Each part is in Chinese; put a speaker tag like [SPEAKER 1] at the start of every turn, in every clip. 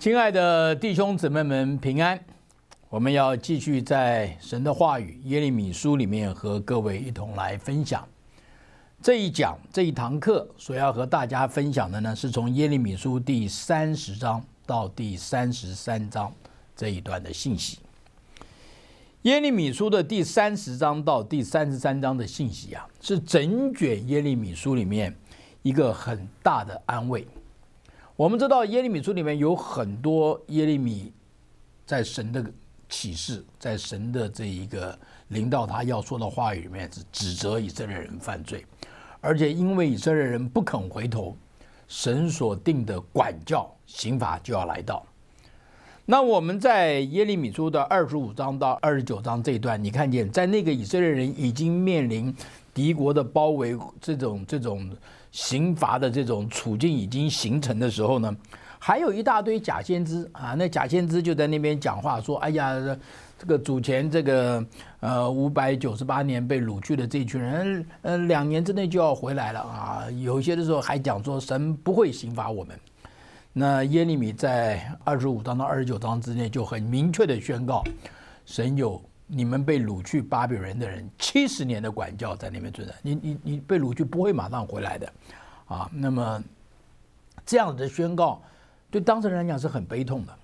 [SPEAKER 1] 亲爱的弟兄姊妹们，平安！我们要继续在神的话语《耶利米书》里面和各位一同来分享这一讲这一堂课所要和大家分享的呢，是从《耶利米书》第三十章到第三十三章这一段的信息。《耶利米书》的第三十章到第三十三章的信息啊，是整卷《耶利米书》里面一个很大的安慰。我们知道耶利米书里面有很多耶利米在神的启示，在神的这一个领导他要说的话语里面，是指责以色列人犯罪，而且因为以色列人不肯回头，神所定的管教刑罚就要来到。那我们在耶利米书的二十五章到二十九章这一段，你看见在那个以色列人已经面临敌国的包围，这种这种。刑罚的这种处境已经形成的时候呢，还有一大堆假先知啊，那假先知就在那边讲话说：“哎呀，这个主前这个呃五百九十八年被掳去的这群人，呃两年之内就要回来了啊。”有些的时候还讲说神不会刑罚我们。那耶利米在二十五章到二十九章之内就很明确的宣告，神有。你们被掳去巴比伦的人，七十年的管教在那边存在。你你你被掳去不会马上回来的，啊，那么这样子的宣告对当事人来讲是很悲痛的。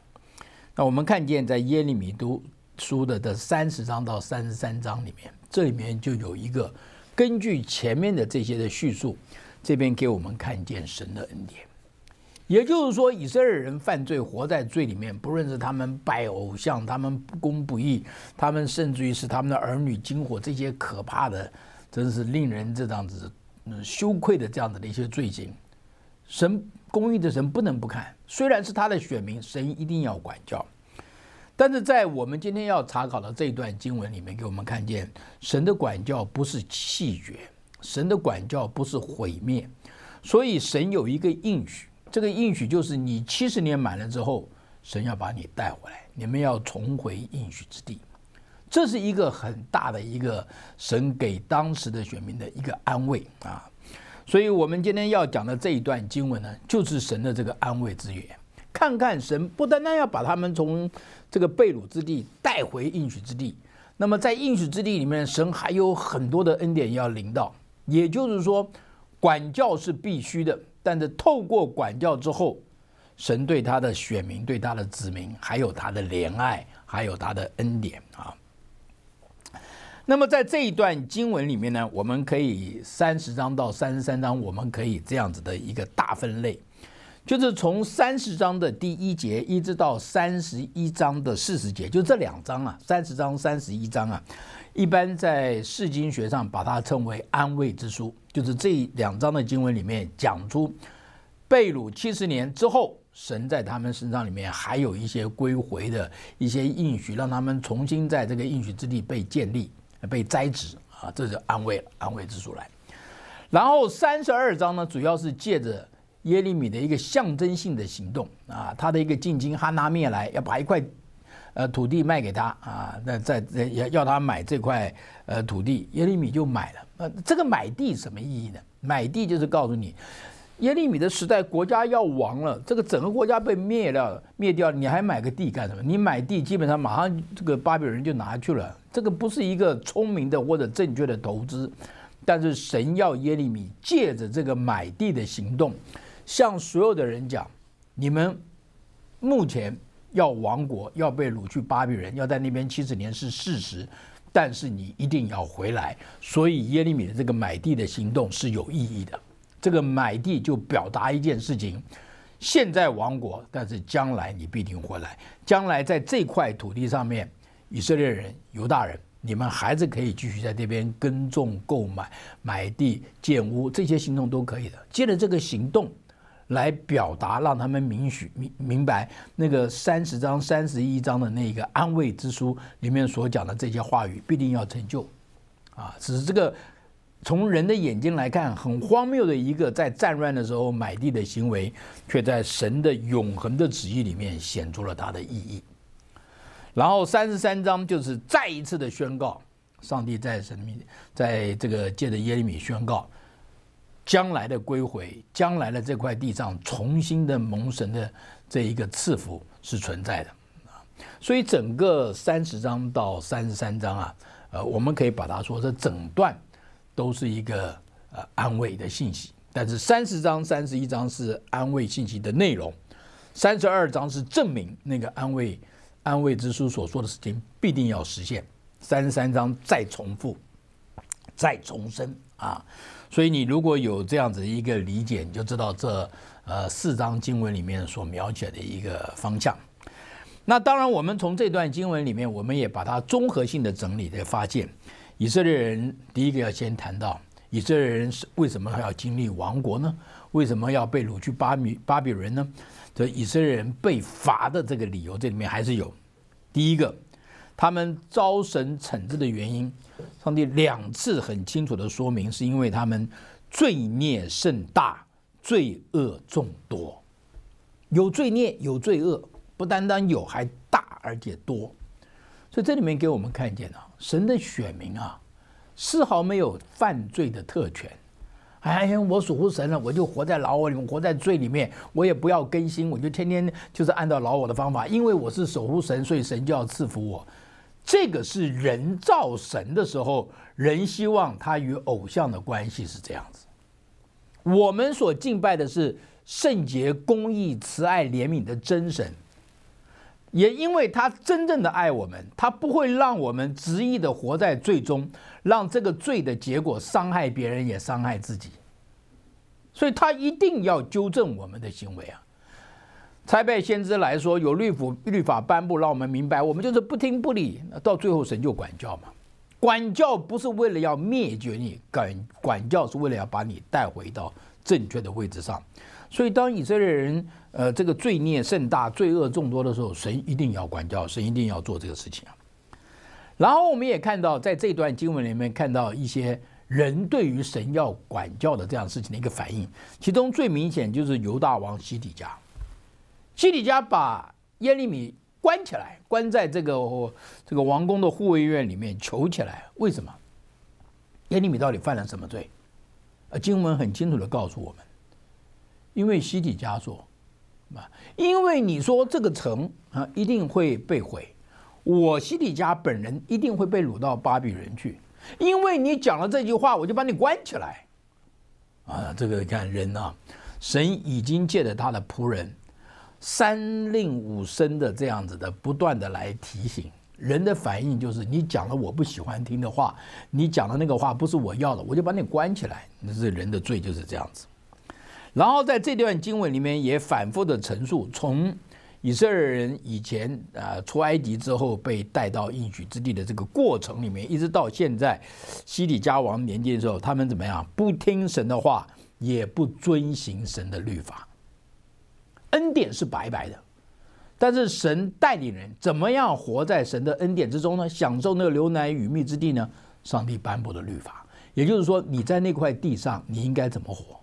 [SPEAKER 1] 那我们看见在耶利米都书的的三十章到三十三章里面，这里面就有一个根据前面的这些的叙述，这边给我们看见神的恩典。也就是说，以色列人犯罪，活在罪里面。不论是他们拜偶像，他们不公不义，他们甚至于是他们的儿女惊火，这些可怕的，真是令人这样子羞愧的这样子的一些罪行。神公义的神不能不看，虽然是他的选民，神一定要管教。但是在我们今天要查考的这一段经文里面，给我们看见神的管教不是弃绝，神的管教不是毁灭，所以神有一个应许。这个应许就是你七十年满了之后，神要把你带回来，你们要重回应许之地。这是一个很大的一个神给当时的选民的一个安慰啊！所以我们今天要讲的这一段经文呢，就是神的这个安慰之源。看看神不单单要把他们从这个被掳之地带回应许之地，那么在应许之地里面，神还有很多的恩典要领到。也就是说，管教是必须的。但是透过管教之后，神对他的选民、对他的子民，还有他的怜爱，还有他的恩典啊。那么在这一段经文里面呢，我们可以三十章到三十三章，我们可以这样子的一个大分类，就是从三十章的第一节一直到三十一章的四十节，就这两章啊，三十章、三十一章啊。一般在释经学上把它称为安慰之书，就是这两章的经文里面讲出，被掳七十年之后，神在他们身上里面还有一些归回的一些应许，让他们重新在这个应许之地被建立、被栽植啊，这是安慰安慰之书来。然后三十二章呢，主要是借着耶利米的一个象征性的行动啊，他的一个进京哈拿灭来，要把一块。呃，土地卖给他啊，那在要要他买这块呃土地，耶利米就买了。呃，这个买地什么意义呢？买地就是告诉你，耶利米的时代国家要亡了，这个整个国家被灭掉了，灭掉，你还买个地干什么？你买地基本上马上这个巴比伦就拿去了。这个不是一个聪明的或者正确的投资，但是神要耶利米借着这个买地的行动，向所有的人讲，你们目前。要亡国，要被掳去巴比伦，要在那边七十年是事实，但是你一定要回来。所以耶利米的这个买地的行动是有意义的。这个买地就表达一件事情：现在亡国，但是将来你必定回来。将来在这块土地上面，以色列人、犹大人，你们还是可以继续在这边耕种、购买、买地、建屋，这些行动都可以的。接着这个行动。来表达，让他们明许明明白那个三十章、三十一章的那个安慰之书里面所讲的这些话语必定要成就，啊，只是这个从人的眼睛来看很荒谬的一个在战乱的时候买地的行为，却在神的永恒的旨意里面显出了它的意义。然后三十三章就是再一次的宣告，上帝在神命在这个借着耶利米宣告。将来的归回，将来的这块地上重新的蒙神的这一个赐福是存在的啊，所以整个三十章到三十三章啊，呃，我们可以把它说这整段都是一个呃安慰的信息，但是三十章、三十一章是安慰信息的内容，三十二章是证明那个安慰安慰之书所说的事情必定要实现，三十三章再重复，再重生啊。所以你如果有这样子一个理解，你就知道这呃四章经文里面所描写的一个方向。那当然，我们从这段经文里面，我们也把它综合性的整理，的发现以色列人第一个要先谈到以色列人是为什么要经历亡国呢？为什么要被掳去巴米巴比伦呢？这以色列人被罚的这个理由，这里面还是有第一个，他们遭神惩治的原因。上帝两次很清楚的说明，是因为他们罪孽甚大，罪恶众多，有罪孽，有罪恶，不单单有，还大而且多。所以这里面给我们看见了，神的选民啊，丝毫没有犯罪的特权。哎呀，我属乎神了，我就活在老我里面，活在罪里面，我也不要更新，我就天天就是按照老我的方法，因为我是守护神，所以神就要赐福我。这个是人造神的时候，人希望他与偶像的关系是这样子。我们所敬拜的是圣洁、公义、慈爱、怜悯的真神，也因为他真正的爱我们，他不会让我们执意的活在罪中，让这个罪的结果伤害别人也伤害自己，所以他一定要纠正我们的行为啊。拆败先知来说，有律法律法颁布，让我们明白，我们就是不听不理，到最后神就管教嘛。管教不是为了要灭绝你，管管教是为了要把你带回到正确的位置上。所以，当以色列人，呃，这个罪孽甚大，罪恶众多的时候，神一定要管教，神一定要做这个事情啊。然后我们也看到，在这段经文里面，看到一些人对于神要管教的这样事情的一个反应，其中最明显就是犹大王西底家。希底加把耶利米关起来，关在这个这个王宫的护卫院里面囚起来。为什么？耶利米到底犯了什么罪？啊，经文很清楚的告诉我们：因为希底加说，啊，因为你说这个城啊一定会被毁，我希底加本人一定会被掳到巴比伦去。因为你讲了这句话，我就把你关起来。啊，这个你看人啊，神已经借着他的仆人。三令五申的这样子的，不断的来提醒人的反应就是：你讲了我不喜欢听的话，你讲的那个话不是我要的，我就把你关起来。那是人的罪就是这样子。然后在这段经文里面也反复的陈述，从以色列人以前啊出埃及之后被带到应许之地的这个过程里面，一直到现在西底家王年间的时候，他们怎么样？不听神的话，也不遵行神的律法。恩典是白白的，但是神带领人怎么样活在神的恩典之中呢？享受那个流奶与蜜之地呢？上帝颁布的律法，也就是说你在那块地上你应该怎么活？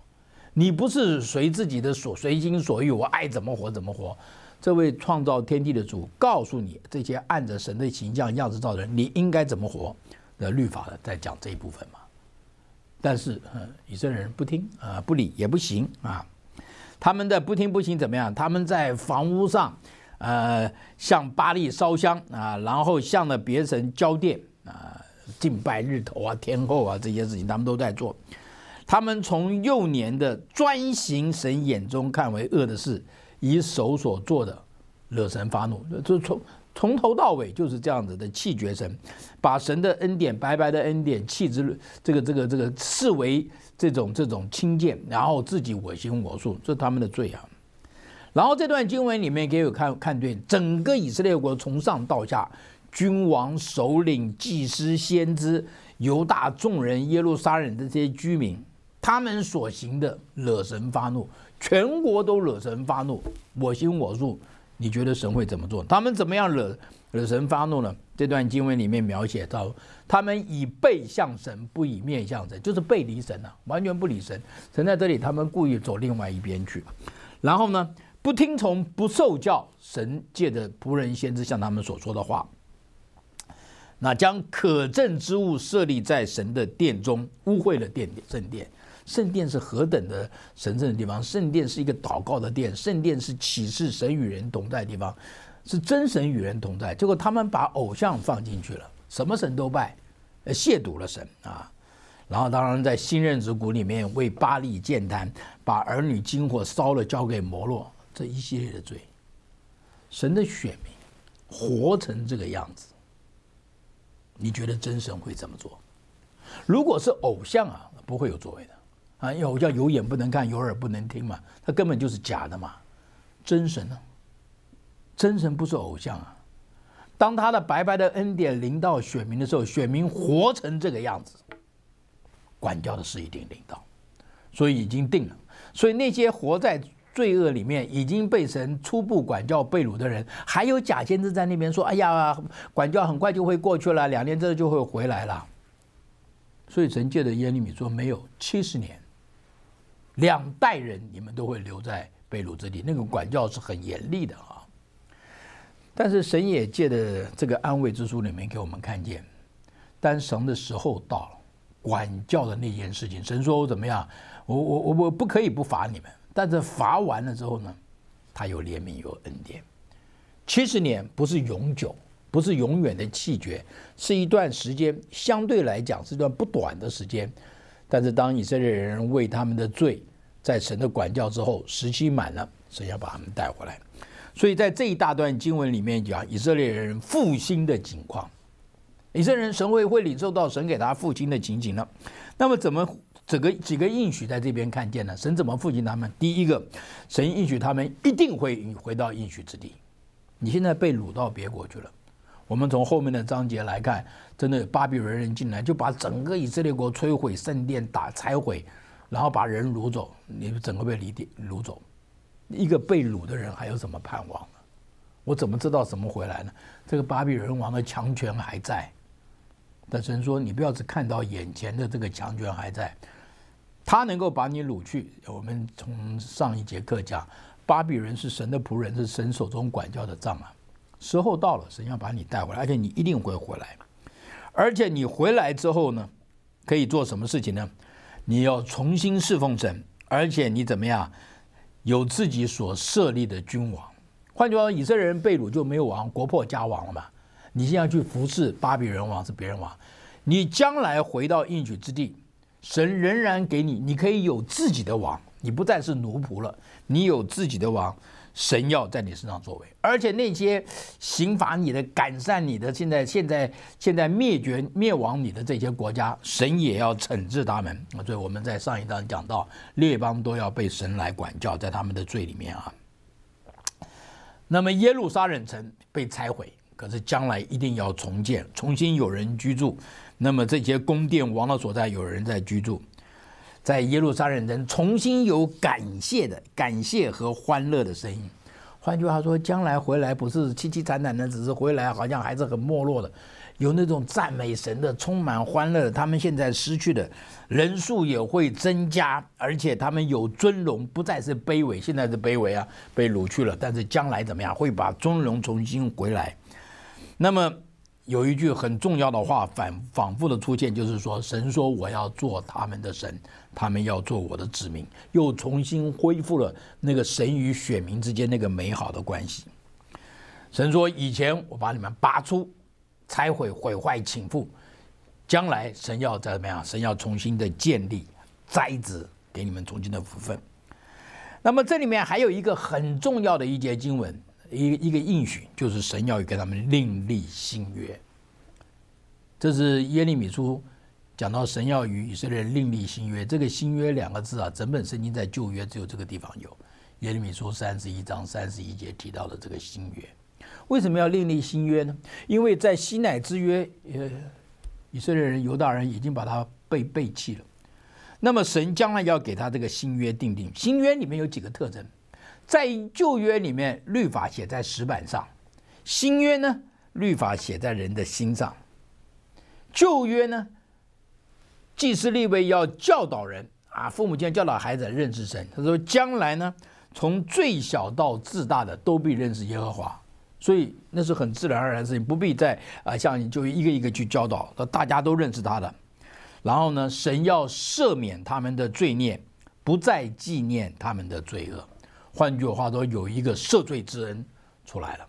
[SPEAKER 1] 你不是随自己的所随心所欲，我爱怎么活怎么活？这位创造天地的主告诉你这些按着神的形象样子造人，你应该怎么活的律法呢？在讲这一部分嘛。但是，嗯，以色列人不听啊，不理也不行啊。他们在不听不行怎么样？他们在房屋上，呃，向巴黎烧香啊，然后向了别神交奠啊，敬拜日头啊、天后啊这些事情，他们都在做。他们从幼年的专行神眼中看为恶的事，以手所做的惹神发怒。这从从头到尾就是这样子的气绝神，把神的恩典白白的恩典弃之，这个这个这个视为。这种这种轻贱，然后自己我行我素，这是他们的罪啊。然后这段经文里面给有看看对，整个以色列国从上到下，君王、首领、祭司、先知、犹大众人、耶路撒冷的这些居民，他们所行的惹神发怒，全国都惹神发怒，我行我素，你觉得神会怎么做？他们怎么样惹惹神发怒呢？这段经文里面描写到。他们以背向神，不以面向神，就是背离神了，完全不理神。神在这里，他们故意走另外一边去，然后呢，不听从、不受教神界的仆人先知向他们所说的话。那将可证之物设立在神的殿中，污秽了殿圣殿。圣殿是何等的神圣的地方，圣殿是一个祷告的殿，圣殿是启示神与人同在的地方，是真神与人同在。结果他们把偶像放进去了。什么神都拜，呃亵渎了神啊！然后当然在新认职谷里面为巴利建坛，把儿女金火烧了交给摩洛，这一系列的罪，神的选民活成这个样子，你觉得真神会怎么做？如果是偶像啊，不会有作为的啊，因为偶像有眼不能看，有耳不能听嘛，他根本就是假的嘛。真神呢？真神不是偶像啊。当他的白白的恩典临到选民的时候，选民活成这个样子，管教的是一定临到，所以已经定了。所以那些活在罪恶里面、已经被神初步管教被掳的人，还有假先知在那边说：“哎呀，管教很快就会过去了，两年之后就会回来了。”所以神借着耶利米说：“没有七十年，两代人你们都会留在被掳之地。那个管教是很严厉的啊。”但是神也借的这个安慰之书里面给我们看见，当神的时候到了，管教的那件事情，神说我怎么样？我我我我不可以不罚你们，但是罚完了之后呢，他有怜悯有恩典。七十年不是永久，不是永远的弃绝，是一段时间，相对来讲是一段不短的时间。但是当以色列人为他们的罪，在神的管教之后，时期满了，神要把他们带回来。所以在这一大段经文里面讲以色列人复兴的景况，以色列人神会会领受到神给他复兴的情景呢。那么怎么整个几个应许在这边看见呢？神怎么复兴他们？第一个，神应许他们一定会回到应许之地。你现在被掳到别国去了。我们从后面的章节来看，真的巴比伦人进来就把整个以色列国摧毁、圣殿打拆毁，然后把人掳走，你整个被地掳走。一个被掳的人还有什么盼望呢？我怎么知道怎么回来呢？这个巴比伦王的强权还在，但是说你不要只看到眼前的这个强权还在，他能够把你掳去。我们从上一节课讲，巴比伦是神的仆人，是神手中管教的杖啊。时候到了，神要把你带回来，而且你一定会回来。而且你回来之后呢，可以做什么事情呢？你要重新侍奉神，而且你怎么样？有自己所设立的君王，换句话说，以色列人被掳就没有王，国破家亡了嘛？你现在去服侍巴比伦王是别人王，你将来回到应许之地，神仍然给你，你可以有自己的王，你不再是奴仆了，你有自己的王。神要在你身上作为，而且那些刑罚你的、改善你的、现在、现在、现在灭绝灭亡你的这些国家，神也要惩治他们。所以我们在上一章讲到，列邦都要被神来管教，在他们的罪里面啊。那么耶路撒冷城被拆毁，可是将来一定要重建，重新有人居住。那么这些宫殿、王的所在，有人在居住。在耶路撒冷，人重新有感谢的感谢和欢乐的声音。换句话说，将来回来不是凄凄惨惨的，只是回来好像还是很没落的，有那种赞美神的充满欢乐。他们现在失去的人数也会增加，而且他们有尊荣，不再是卑微，现在是卑微啊，被掳去了。但是将来怎么样，会把尊荣重新回来。那么有一句很重要的话反反复的出现，就是说神说我要做他们的神。他们要做我的子民，又重新恢复了那个神与选民之间那个美好的关系。神说：“以前我把你们拔出、拆毁、毁坏、倾覆，将来神要怎么样？神要重新的建立、栽植，给你们重新的福分。”那么这里面还有一个很重要的一节经文，一一个应许，就是神要给他们另立新约。这是耶利米书。讲到神要与以色列人另立新约，这个“新约”两个字啊，整本圣经在旧约只有这个地方有，耶利米书三十一章三十一节提到的这个新约。为什么要另立新约呢？因为在西乃之约，呃，以色列人犹大人已经把他被背弃了。那么神将来要给他这个新约定定。新约里面有几个特征？在旧约里面，律法写在石板上；新约呢，律法写在人的心上。旧约呢？祭司立位要教导人啊，父母亲教导孩子认识神。他说：“将来呢，从最小到自大的都必认识耶和华，所以那是很自然而然的事情，不必再啊像就一个一个去教导，那大家都认识他的。然后呢，神要赦免他们的罪孽，不再纪念他们的罪恶。换句话说，有一个赦罪之恩出来了。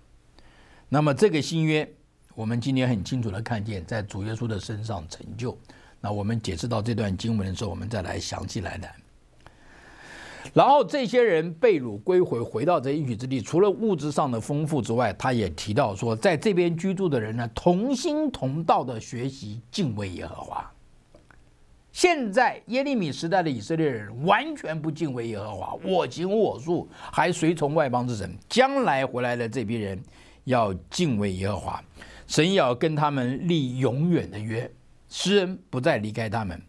[SPEAKER 1] 那么这个新约，我们今天很清楚的看见，在主耶稣的身上成就。”那我们解释到这段经文的时候，我们再来详细来谈。然后这些人被掳归回，回到这一举之地，除了物质上的丰富之外，他也提到说，在这边居住的人呢，同心同道的学习敬畏耶和华。现在耶利米时代的以色列人完全不敬畏耶和华，我行我素，还随从外邦之神。将来回来的这批人要敬畏耶和华，神要跟他们立永远的约。施恩不再离开他们，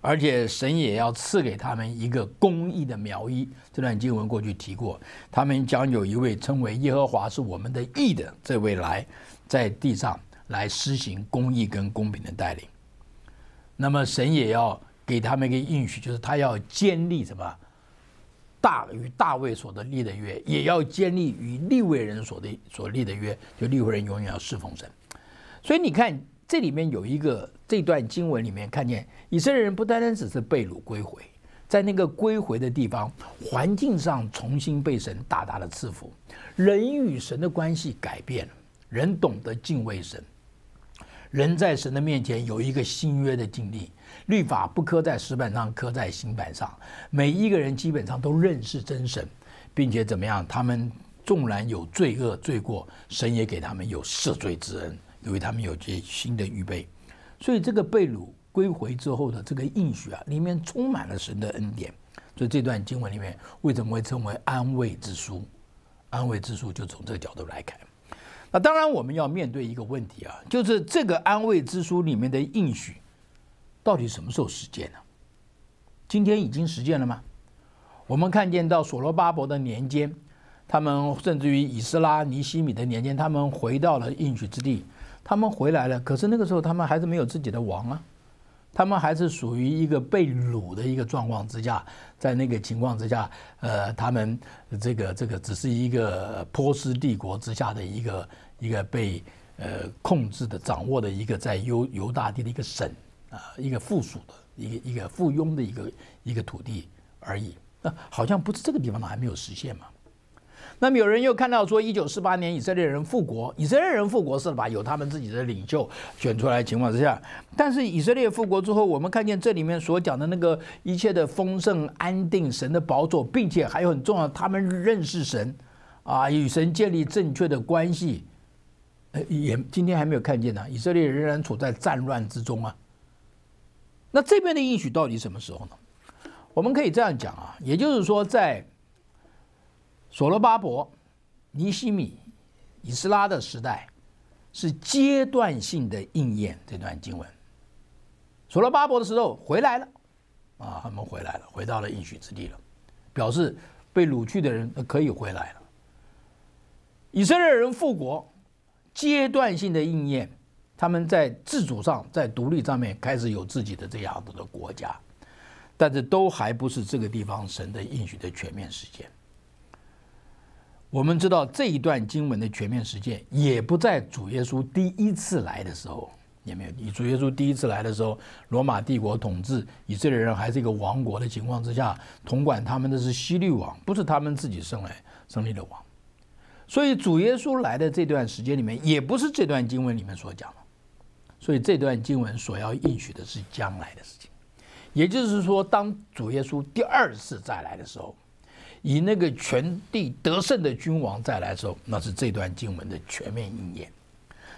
[SPEAKER 1] 而且神也要赐给他们一个公义的苗裔。这段经文过去提过，他们将有一位称为耶和华是我们的义的这位来在地上来施行公义跟公平的带领。那么神也要给他们一个应许，就是他要建立什么大与大卫所的立的约，也要建立与立位人所的所立的约，就立位人永远要侍奉神。所以你看。这里面有一个这段经文里面看见以色列人不单单只是被掳归回，在那个归回的地方，环境上重新被神大大的赐福，人与神的关系改变了，人懂得敬畏神，人在神的面前有一个新约的经历，律法不刻在石板上，刻在心板上，每一个人基本上都认识真神，并且怎么样，他们纵然有罪恶罪过，神也给他们有赦罪之恩。因为他们有些新的预备，所以这个被掳归回之后的这个应许啊，里面充满了神的恩典。所以这段经文里面为什么会称为安慰之书？安慰之书就从这个角度来看。那当然我们要面对一个问题啊，就是这个安慰之书里面的应许到底什么时候实践呢？今天已经实践了吗？我们看见到所罗巴伯的年间，他们甚至于以斯拉尼西米的年间，他们回到了应许之地。他们回来了，可是那个时候他们还是没有自己的王啊，他们还是属于一个被掳的一个状况之下，在那个情况之下，呃，他们这个这个只是一个波斯帝国之下的一个一个被呃控制的掌握的一个在犹犹大地的一个省啊，一个附属的一个一个附庸的一个一个土地而已，那好像不是这个地方还没有实现嘛？那么有人又看到说，一九四八年以色列人复国，以色列人复国是吧？有他们自己的领袖选出来情况之下，但是以色列复国之后，我们看见这里面所讲的那个一切的丰盛、安定、神的宝座，并且还有很重要，他们认识神，啊，与神建立正确的关系，呃，也今天还没有看见呢。以色列仍然处在战乱之中啊。那这边的应许到底什么时候呢？我们可以这样讲啊，也就是说在。所罗巴伯、尼西米、以斯拉的时代，是阶段性的应验。这段经文，所罗巴伯的时候回来了，啊，他们回来了，回到了应许之地了，表示被掳去的人可以回来了。以色列人复国，阶段性的应验，他们在自主上、在独立上面开始有自己的这样子的国家，但是都还不是这个地方神的应许的全面实现。我们知道这一段经文的全面实践，也不在主耶稣第一次来的时候，有没有？主耶稣第一次来的时候，罗马帝国统治，以色列人还是一个王国的情况之下，统管他们的是希律王，不是他们自己生来生立的王。所以主耶稣来的这段时间里面，也不是这段经文里面所讲的。所以这段经文所要应许的是将来的事情，也就是说，当主耶稣第二次再来的时候。以那个全地得胜的君王再来的时候，那是这段经文的全面应验。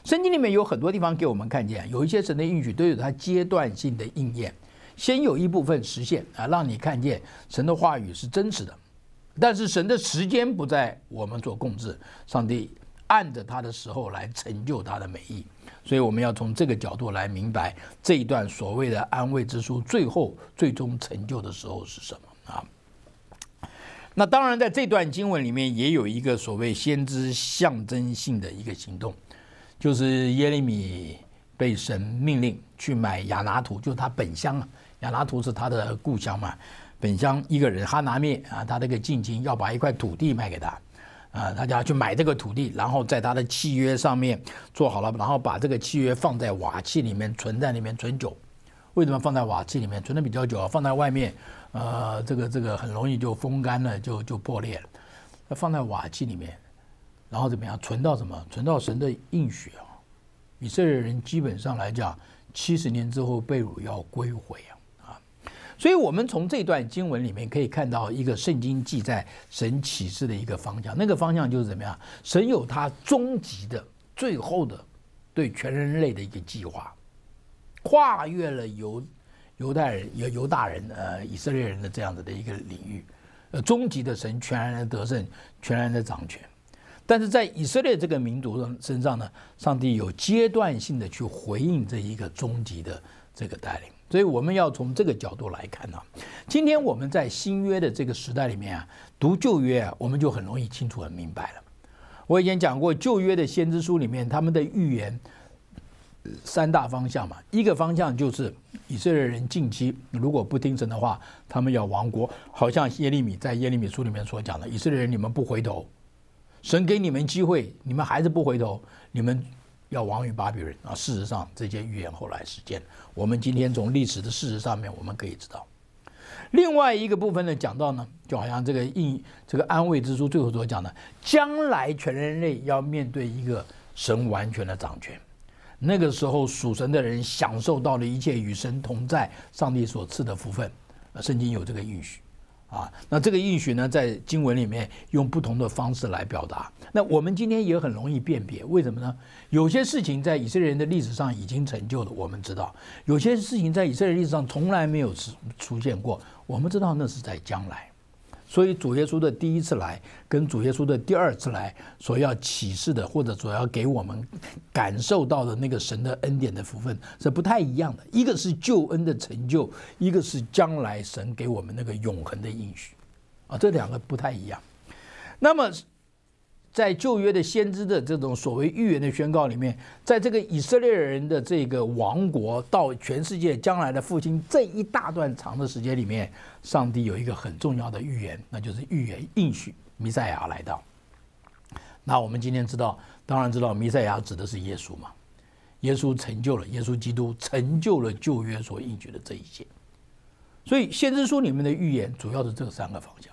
[SPEAKER 1] 圣经里面有很多地方给我们看见，有一些神的应许都有它阶段性的应验，先有一部分实现啊，让你看见神的话语是真实的。但是神的时间不在我们做控制，上帝按着他的时候来成就他的美意，所以我们要从这个角度来明白这一段所谓的安慰之书最后最终成就的时候是什么啊。那当然，在这段经文里面也有一个所谓先知象征性的一个行动，就是耶利米被神命令去买亚拿图，就是他本乡啊，亚拿图是他的故乡嘛，本乡一个人哈拿灭啊，他那个近亲要把一块土地卖给他，啊，他就要去买这个土地，然后在他的契约上面做好了，然后把这个契约放在瓦器里面存在里面存久。为什么放在瓦器里面存的比较久？放在外面，呃，这个这个很容易就风干了，就就破裂了。那放在瓦器里面，然后怎么样存到什么？存到神的应许啊！以色列人基本上来讲，七十年之后被掳要归回啊啊！所以我们从这段经文里面可以看到一个圣经记载神启示的一个方向。那个方向就是怎么样？神有他终极的、最后的对全人类的一个计划。跨越了犹犹太人、犹犹大人、呃以色列人的这样子的一个领域，呃，终极的神全然的得胜，全然的掌权，但是在以色列这个民族身身上呢，上帝有阶段性的去回应这一个终极的这个带领，所以我们要从这个角度来看呢，今天我们在新约的这个时代里面啊，读旧约啊，我们就很容易清楚、很明白了。我以前讲过，旧约的先知书里面他们的预言。三大方向嘛，一个方向就是以色列人近期如果不听神的话，他们要亡国。好像耶利米在耶利米书里面所讲的，以色列人你们不回头，神给你们机会，你们还是不回头，你们要亡于巴比伦啊。事实上，这些预言后来实现。我们今天从历史的事实上面，我们可以知道。另外一个部分呢，讲到呢，就好像这个应这个安慰之书最后所讲的，将来全人类要面对一个神完全的掌权。那个时候，属神的人享受到了一切与神同在、上帝所赐的福分。圣经有这个应许，啊，那这个应许呢，在经文里面用不同的方式来表达。那我们今天也很容易辨别，为什么呢？有些事情在以色列人的历史上已经成就了，我们知道；有些事情在以色列历史上从来没有出出现过，我们知道那是在将来。所以主耶稣的第一次来跟主耶稣的第二次来所要启示的，或者所要给我们感受到的那个神的恩典的福分是不太一样的。一个是救恩的成就，一个是将来神给我们那个永恒的应许，啊，这两个不太一样。那么。在旧约的先知的这种所谓预言的宣告里面，在这个以色列人的这个王国到全世界将来的复兴这一大段长的时间里面，上帝有一个很重要的预言，那就是预言应许弥赛亚来到。那我们今天知道，当然知道弥赛亚指的是耶稣嘛？耶稣成就了，耶稣基督成就了旧约所应许的这一切。所以，先知书里面的预言主要是这三个方向：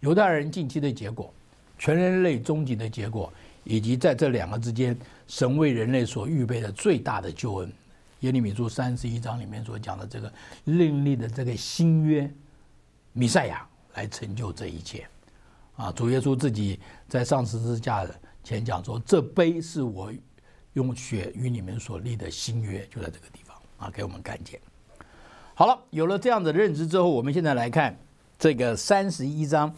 [SPEAKER 1] 犹太人近期的结果。全人类终极的结果，以及在这两个之间，神为人类所预备的最大的救恩，《耶利米书》三十一章里面所讲的这个另立的这个新约，弥赛亚来成就这一切。啊，主耶稣自己在上十字架前讲说：“这杯是我用血与你们所立的新约，就在这个地方啊，给我们看见。”好了，有了这样的认知之后，我们现在来看这个三十一章。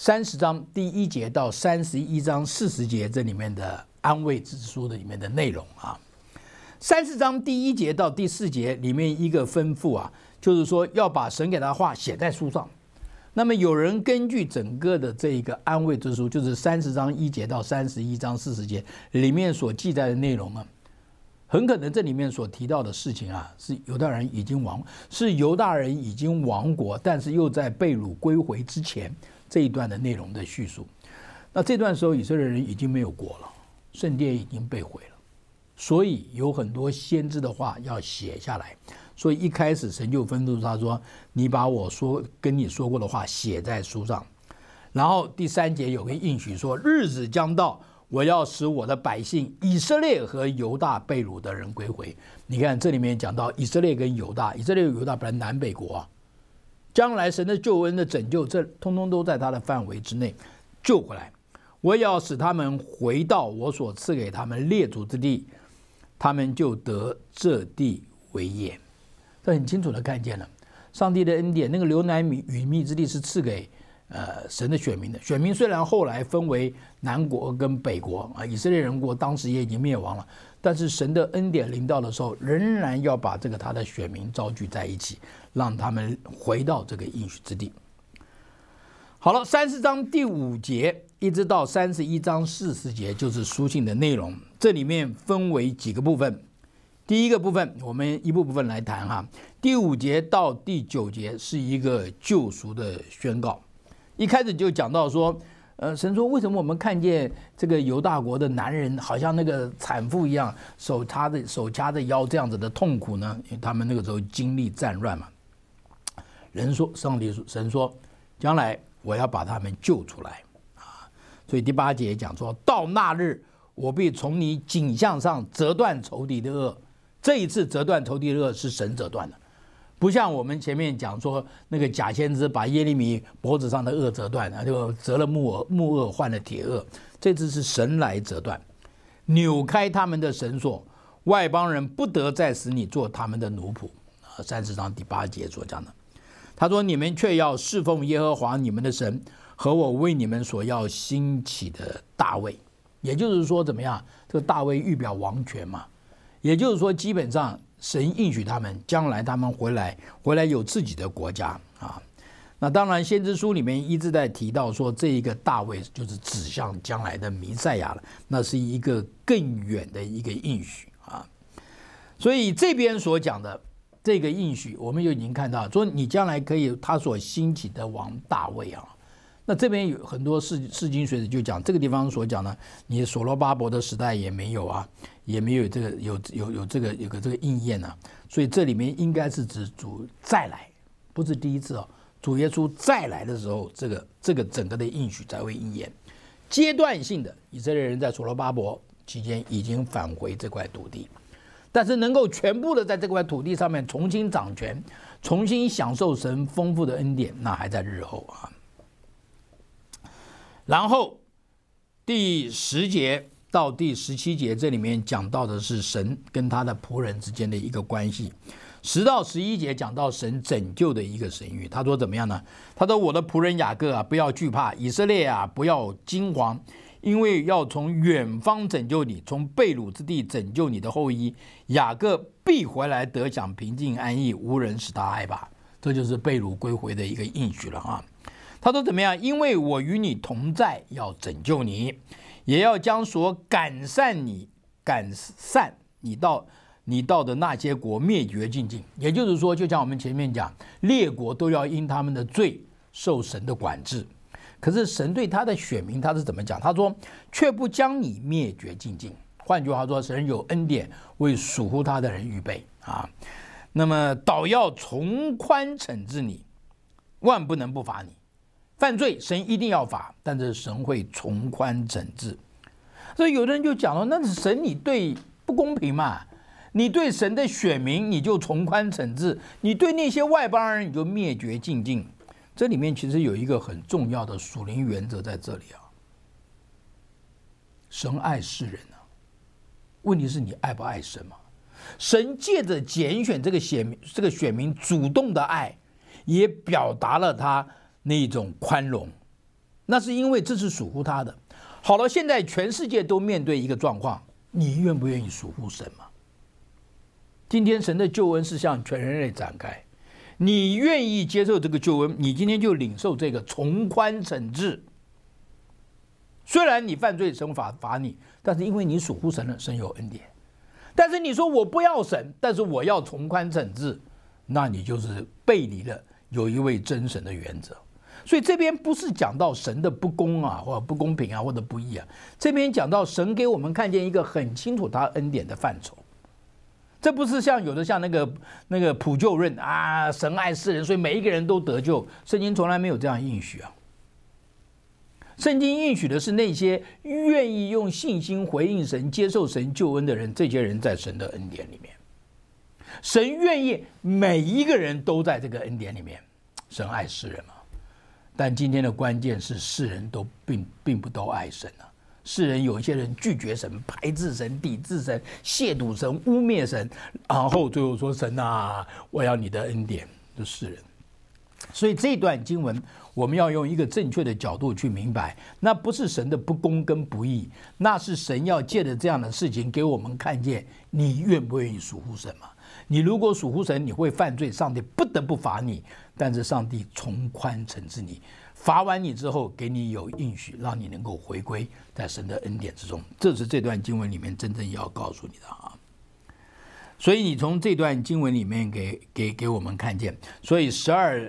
[SPEAKER 1] 三十章第一节到三十一章四十节这里面的安慰之书的里面的内容啊，三十章第一节到第四节里面一个吩咐啊，就是说要把神给他话写在书上。那么有人根据整个的这一个安慰之书，就是三十章一节到三十一章四十节里面所记载的内容啊，很可能这里面所提到的事情啊，是犹大人已经亡，是犹大人已经亡国，但是又在被掳归回之前。这一段的内容的叙述，那这段时候以色列人已经没有国了，圣殿已经被毁了，所以有很多先知的话要写下来，所以一开始神就吩咐他说：“你把我说跟你说过的话写在书上。”然后第三节有个应许说：“日子将到，我要使我的百姓以色列和犹大被掳的人归回。”你看这里面讲到以色列跟犹大，以色列犹大本来南北国。啊，将来神的救恩的拯救，这通通都在他的范围之内，救回来。我要使他们回到我所赐给他们列祖之地，他们就得这地为业。这很清楚的看见了，上帝的恩典，那个流奶与蜜之地是赐给，呃，神的选民的。选民虽然后来分为南国跟北国啊，以色列人国当时也已经灭亡了。但是神的恩典临到的时候，仍然要把这个他的选民召聚在一起，让他们回到这个应许之地。好了，三十章第五节一直到三十一章四十节就是书信的内容。这里面分为几个部分，第一个部分我们一部分部分来谈哈。第五节到第九节是一个救赎的宣告，一开始就讲到说。呃，神说为什么我们看见这个犹大国的男人好像那个产妇一样，手插着手掐着腰这样子的痛苦呢？因为他们那个时候经历战乱嘛。人说，上帝神说，将来我要把他们救出来啊。所以第八节讲说到那日，我必从你颈项上折断仇敌的恶。这一次折断仇敌的恶是神折断的。不像我们前面讲说，那个假先知把耶利米脖子上的恶折断，了，就折了木耳，木耳换了铁颚。这次是神来折断，扭开他们的绳索，外邦人不得再使你做他们的奴仆啊。三十章第八节所讲的，他说：“你们却要侍奉耶和华你们的神和我为你们所要兴起的大卫。”也就是说，怎么样？这个大卫预表王权嘛。也就是说，基本上。神应许他们，将来他们回来，回来有自己的国家啊。那当然，先知书里面一直在提到说，这一个大卫就是指向将来的弥赛亚了。那是一个更远的一个应许啊。所以这边所讲的这个应许，我们就已经看到，说你将来可以他所兴起的王大卫啊。那这边有很多世世经学者就讲，这个地方所讲的，你所罗巴伯的时代也没有啊。也没有这个有有有这个有个这个应验呢，所以这里面应该是指主再来，不是第一次哦，主耶稣再来的时候，这个这个整个的应许才会应验。阶段性的以色列人在所罗巴伯期间已经返回这块土地，但是能够全部的在这块土地上面重新掌权，重新享受神丰富的恩典，那还在日后啊。然后第十节。到第十七节，这里面讲到的是神跟他的仆人之间的一个关系。十到十一节讲到神拯救的一个神谕。他说怎么样呢？他说：“我的仆人雅各啊，不要惧怕；以色列啊，不要惊慌，因为要从远方拯救你，从被掳之地拯救你的后裔。雅各必回来得享平静安逸，无人使他害怕。”这就是被掳归回的一个应许了啊。他说怎么样？因为我与你同在，要拯救你。也要将所赶散你，赶散你到，你到的那些国灭绝尽尽。也就是说，就像我们前面讲，列国都要因他们的罪受神的管制。可是神对他的选民他是怎么讲？他说：“却不将你灭绝尽尽。”换句话说，神有恩典为属乎他的人预备啊。那么，倒要从宽惩治你，万不能不罚你。犯罪，神一定要罚，但是神会从宽惩治。所以有的人就讲了：“那是神，你对不公平嘛？你对神的选民你就从宽惩治，你对那些外邦人你就灭绝尽尽。”这里面其实有一个很重要的属灵原则在这里啊。神爱世人啊，问题是你爱不爱神嘛？神借着拣选这个选民，这个选民主动的爱，也表达了他。那种宽容，那是因为这是属乎他的。好了，现在全世界都面对一个状况，你愿不愿意属乎神？今天神的救恩是向全人类展开，你愿意接受这个救恩，你今天就领受这个从宽惩治。虽然你犯罪，神罚罚你，但是因为你属乎神了，神有恩典。但是你说我不要神，但是我要从宽惩治，那你就是背离了有一位真神的原则。所以这边不是讲到神的不公啊，或不公平啊，或者不义啊。这边讲到神给我们看见一个很清楚他恩典的范畴。这不是像有的像那个那个普救论啊，神爱世人，所以每一个人都得救。圣经从来没有这样应许啊。圣经应许的是那些愿意用信心回应神、接受神救恩的人。这些人在神的恩典里面，神愿意每一个人都在这个恩典里面。神爱世人嘛。但今天的关键是，世人都并并不都爱神啊！世人有一些人拒绝神、排斥神、抵制神、亵渎神、污蔑神，然后最后说：“神啊，我要你的恩典。”这世人，所以这段经文，我们要用一个正确的角度去明白，那不是神的不公跟不义，那是神要借着这样的事情给我们看见，你愿不愿意属乎神吗？你如果属乎神，你会犯罪，上帝不得不罚你，但是上帝从宽惩治你，罚完你之后，给你有应许，让你能够回归在神的恩典之中。这是这段经文里面真正要告诉你的啊。所以你从这段经文里面给给给我们看见，所以十二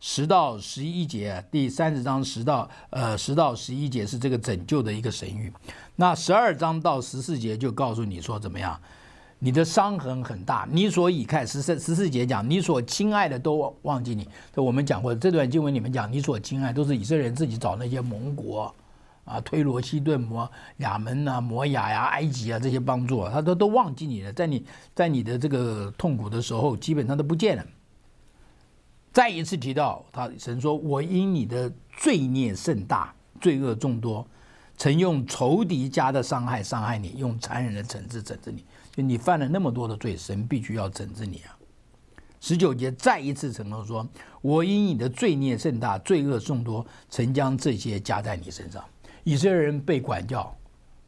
[SPEAKER 1] 十到十一节，第三十章十到呃十到十一节是这个拯救的一个神谕，那十二章到十四节就告诉你说怎么样。你的伤痕很大，你所以看十四十四节讲，你所亲爱的都忘记你。我们讲过这段经文，里面讲你所亲爱都是以色列人自己找那些盟国，啊，推罗、西顿、摩亚门呐、摩亚呀、埃及啊这些帮助，他都都忘记你了，在你，在你的这个痛苦的时候，基本上都不见了。再一次提到他神说，我因你的罪孽甚大，罪恶众多，曾用仇敌加的伤害伤害你，用残忍的惩治整治你。就你犯了那么多的罪，神必须要整治你啊！十九节再一次承诺说：“我因你的罪孽甚大，罪恶众多，曾将这些加在你身上。”以色列人被管教，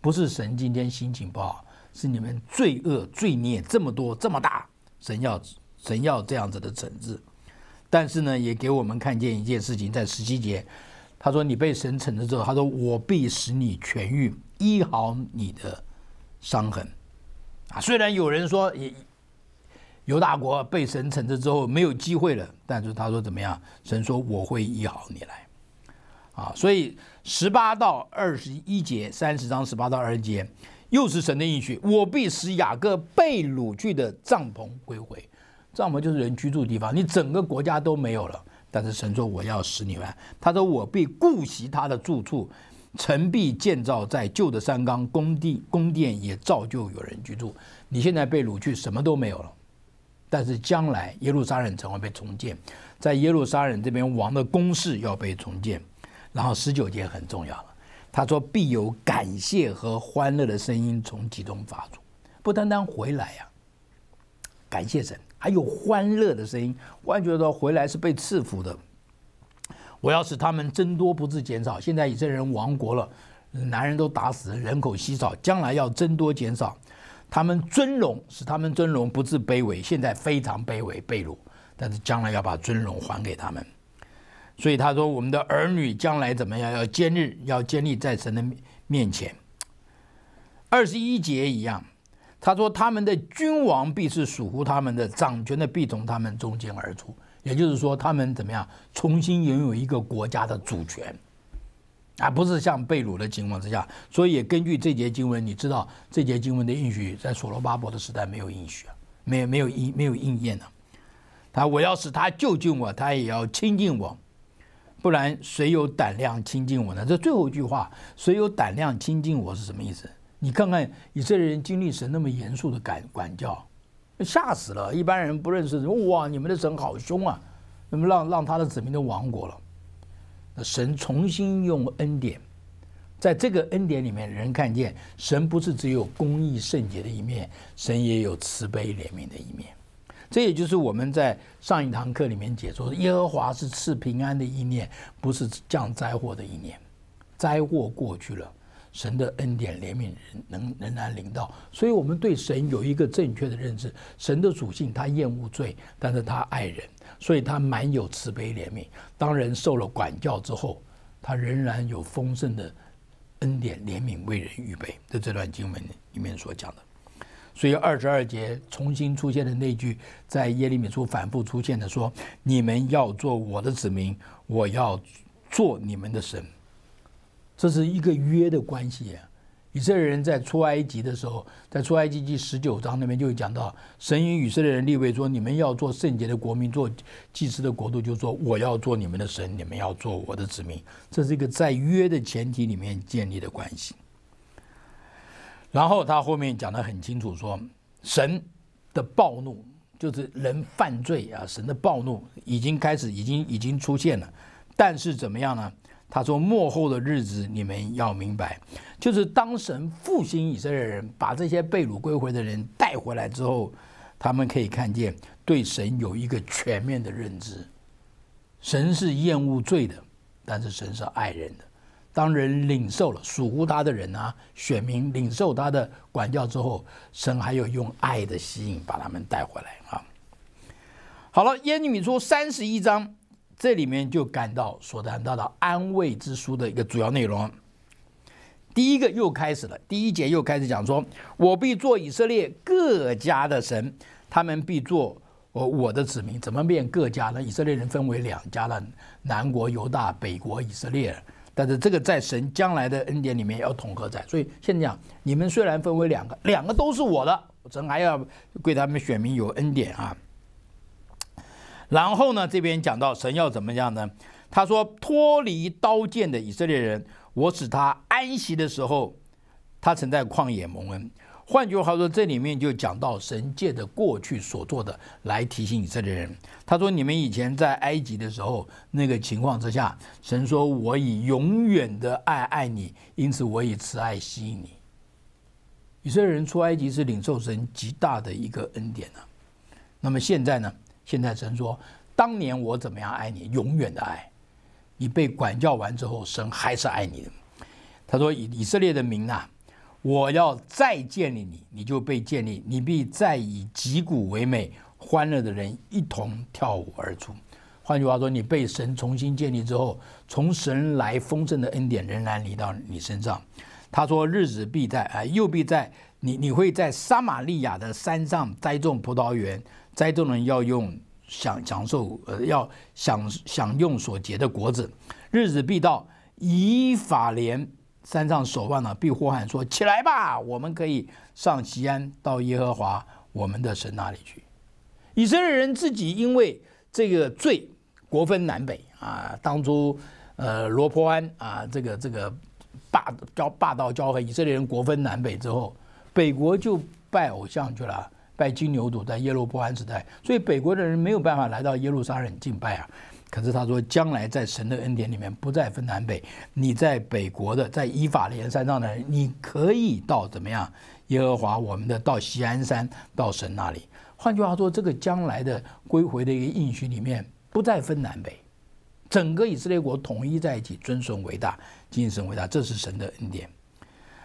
[SPEAKER 1] 不是神今天心情不好，是你们罪恶罪孽这么多这么大，神要神要这样子的整治。但是呢，也给我们看见一件事情，在十七节，他说：“你被神惩治之后，他说：‘我必使你痊愈，医好你的伤痕。’”啊，虽然有人说犹大国被神惩治之后没有机会了，但是他说怎么样？神说我会医好你来。啊，所以十八到二十一节，三十章十八到二十节，又是神的应许。我必使雅各被掳去的帐篷归回，帐篷就是人居住地方，你整个国家都没有了。但是神说我要使你来。他说我必顾惜他的住处。城壁建造在旧的山冈，宫地宫殿也造就有人居住。你现在被掳去，什么都没有了。但是将来耶路撒冷城会被重建，在耶路撒冷这边王的宫室要被重建。然后十九节很重要了，他说必有感谢和欢乐的声音从其中发出，不单单回来呀，感谢神，还有欢乐的声音。换句话说，回来是被赐福的。我要使他们增多，不至减少。现在以色列人亡国了，男人都打死，人口稀少。将来要增多减少，他们尊荣，使他们尊荣不至卑微。现在非常卑微，被辱，但是将来要把尊荣还给他们。所以他说，我们的儿女将来怎么样？要坚韧，要坚立在神的面前。二十一节一样，他说，他们的君王必是属乎他们的，掌权的必从他们中间而出。也就是说，他们怎么样重新拥有一个国家的主权，而不是像贝鲁的情况之下。所以，根据这节经文，你知道这节经文的应许在所罗巴伯的时代没有应许，没没有应没有应验呢。他我要使他就近我，他也要亲近我，不然谁有胆量亲近我呢？这最后一句话，谁有胆量亲近我是什么意思？你看看以色列人经历神那么严肃的管管教。吓死了！一般人不认识，哇，你们的神好凶啊！那么让让他的子民都亡国了。那神重新用恩典，在这个恩典里面，人看见神不是只有公义圣洁的一面，神也有慈悲怜悯的一面。这也就是我们在上一堂课里面解说，耶和华是赐平安的一念，不是降灾祸的一念。灾祸过去了。神的恩典怜悯人能仍然领到，所以我们对神有一个正确的认识。神的属性，他厌恶罪，但是他爱人，所以他满有慈悲怜悯。当人受了管教之后，他仍然有丰盛的恩典怜悯为人预备在这段经文里面所讲的，所以二十二节重新出现的那句，在耶利米书反复出现的说：“你们要做我的子民，我要做你们的神。”这是一个约的关系。以色列人在出埃及的时候，在出埃及记十九章那边就讲到，神与以色列人立位说你们要做圣洁的国民，做祭司的国度，就说我要做你们的神，你们要做我的子民。这是一个在约的前提里面建立的关系。然后他后面讲的很清楚，说神的暴怒就是人犯罪啊，神的暴怒已经开始，已经已经出现了。但是怎么样呢？他说：“幕后的日子，你们要明白，就是当神复兴以色列人，把这些被掳归回的人带回来之后，他们可以看见对神有一个全面的认知。神是厌恶罪的，但是神是爱人的。当人领受了属乎他的人啊，选民领受他的管教之后，神还有用爱的吸引把他们带回来啊。好了，《耶利米书》三十一章。”这里面就感到所谈到的安慰之书的一个主要内容。第一个又开始了，第一节又开始讲说：“我必做以色列各家的神，他们必做我我的子民。”怎么变各家呢？以色列人分为两家了，南国犹大、北国以色列。但是这个在神将来的恩典里面要统合在，所以现在讲你们虽然分为两个，两个都是我的，神还要归他们选民有恩典啊。然后呢，这边讲到神要怎么样呢？他说：“脱离刀剑的以色列人，我使他安息的时候，他曾在旷野蒙恩。”换句话说，这里面就讲到神借着过去所做的来提醒以色列人。他说：“你们以前在埃及的时候，那个情况之下，神说我以永远的爱爱你，因此我以慈爱吸引你。”以色列人出埃及是领受神极大的一个恩典呢。那么现在呢？现在神说：“当年我怎么样爱你，永远的爱。你被管教完之后，神还是爱你的。”他说：“以以色列的名呐，我要再建立你，你就被建立，你必再以脊骨为美，欢乐的人一同跳舞而出。”换句话说，你被神重新建立之后，从神来丰盛的恩典仍然临到你身上。他说：“日子必在啊，又必在你，你会在撒玛利亚的山上栽种葡萄园。”灾种人要用享享受，呃，要享享用所结的果子，日子必到，以法莲山上守望呢，必呼喊说：“起来吧，我们可以上西安到耶和华我们的神那里去。”以色列人自己因为这个罪，国分南北啊。当初，呃，罗坡安啊，这个这个霸交霸道交和，以色列人国分南北之后，北国就拜偶像去了。拜金牛犊在耶路巴哈时代，所以北国的人没有办法来到耶路撒冷敬拜啊。可是他说，将来在神的恩典里面不再分南北，你在北国的在以法连山上的人，你可以到怎么样？耶和华我们的到锡安山到神那里。换句话说，这个将来的归回的一个应许里面不再分南北，整个以色列国统一在一起，尊崇伟大，敬神伟大，这是神的恩典。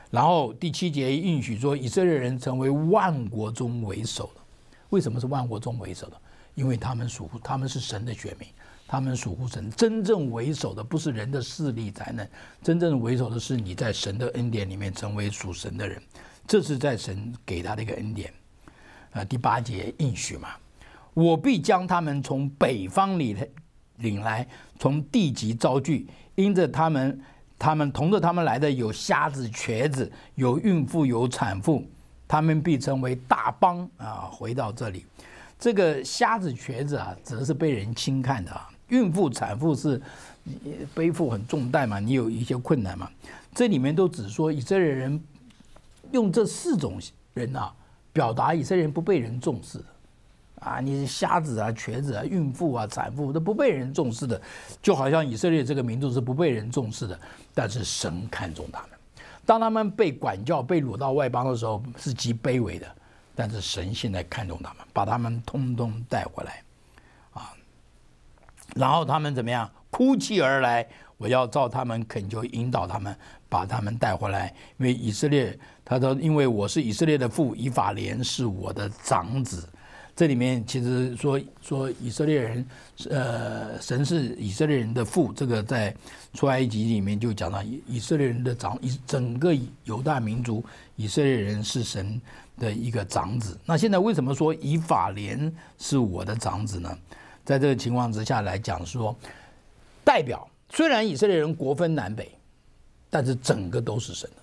[SPEAKER 1] 然后第七节应许说，以色列人成为万国中为首的，为什么是万国中为首的？因为他们属他们是神的选民，他们属乎神。真正为首的不是人的势力才能，真正为首的，是你在神的恩典里面成为属神的人，这是在神给他的一个恩典。啊，第八节应许嘛，我必将他们从北方里领来，从地级招聚，因着他们。他们同着他们来的有瞎子、瘸子，有孕妇、有产妇，他们必成为大帮啊！回到这里，这个瞎子、瘸子啊，则是被人轻看的啊；孕妇、产妇是背负很重担嘛，你有一些困难嘛。这里面都只说以色列人用这四种人呐，表达以色列人不被人重视。啊，你是瞎子啊，瘸子啊，孕妇啊，产妇都不被人重视的，就好像以色列这个民族是不被人重视的。但是神看重他们，当他们被管教、被掳到外邦的时候是极卑微的，但是神现在看重他们，把他们通通带回来，啊，然后他们怎么样哭泣而来？我要照他们恳求，引导他们，把他们带回来。因为以色列，他说：“因为我是以色列的父以法莲是我的长子。这里面其实说说以色列人，呃，神是以色列人的父，这个在出埃及里面就讲到以色列人的长，以整个犹大民族，以色列人是神的一个长子。那现在为什么说以法莲是我的长子呢？在这个情况之下来讲说，代表虽然以色列人国分南北，但是整个都是神的。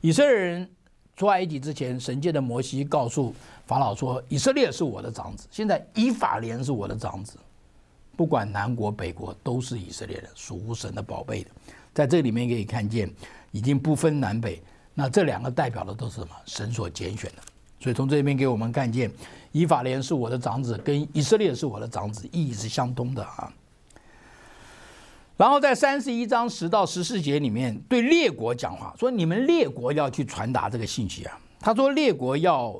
[SPEAKER 1] 以色列人出埃及之前，神界的摩西告诉。法老说：“以色列是我的长子，现在以法莲是我的长子，不管南国北国都是以色列人，属神的宝贝的。在这里面可以看见，已经不分南北。那这两个代表的都是什么？神所拣选的。所以从这边给我们看见，以法莲是我的长子，跟以色列是我的长子意义是相通的啊。然后在三十一章十到十四节里面，对列国讲话说：‘你们列国要去传达这个信息啊。’他说列国要。”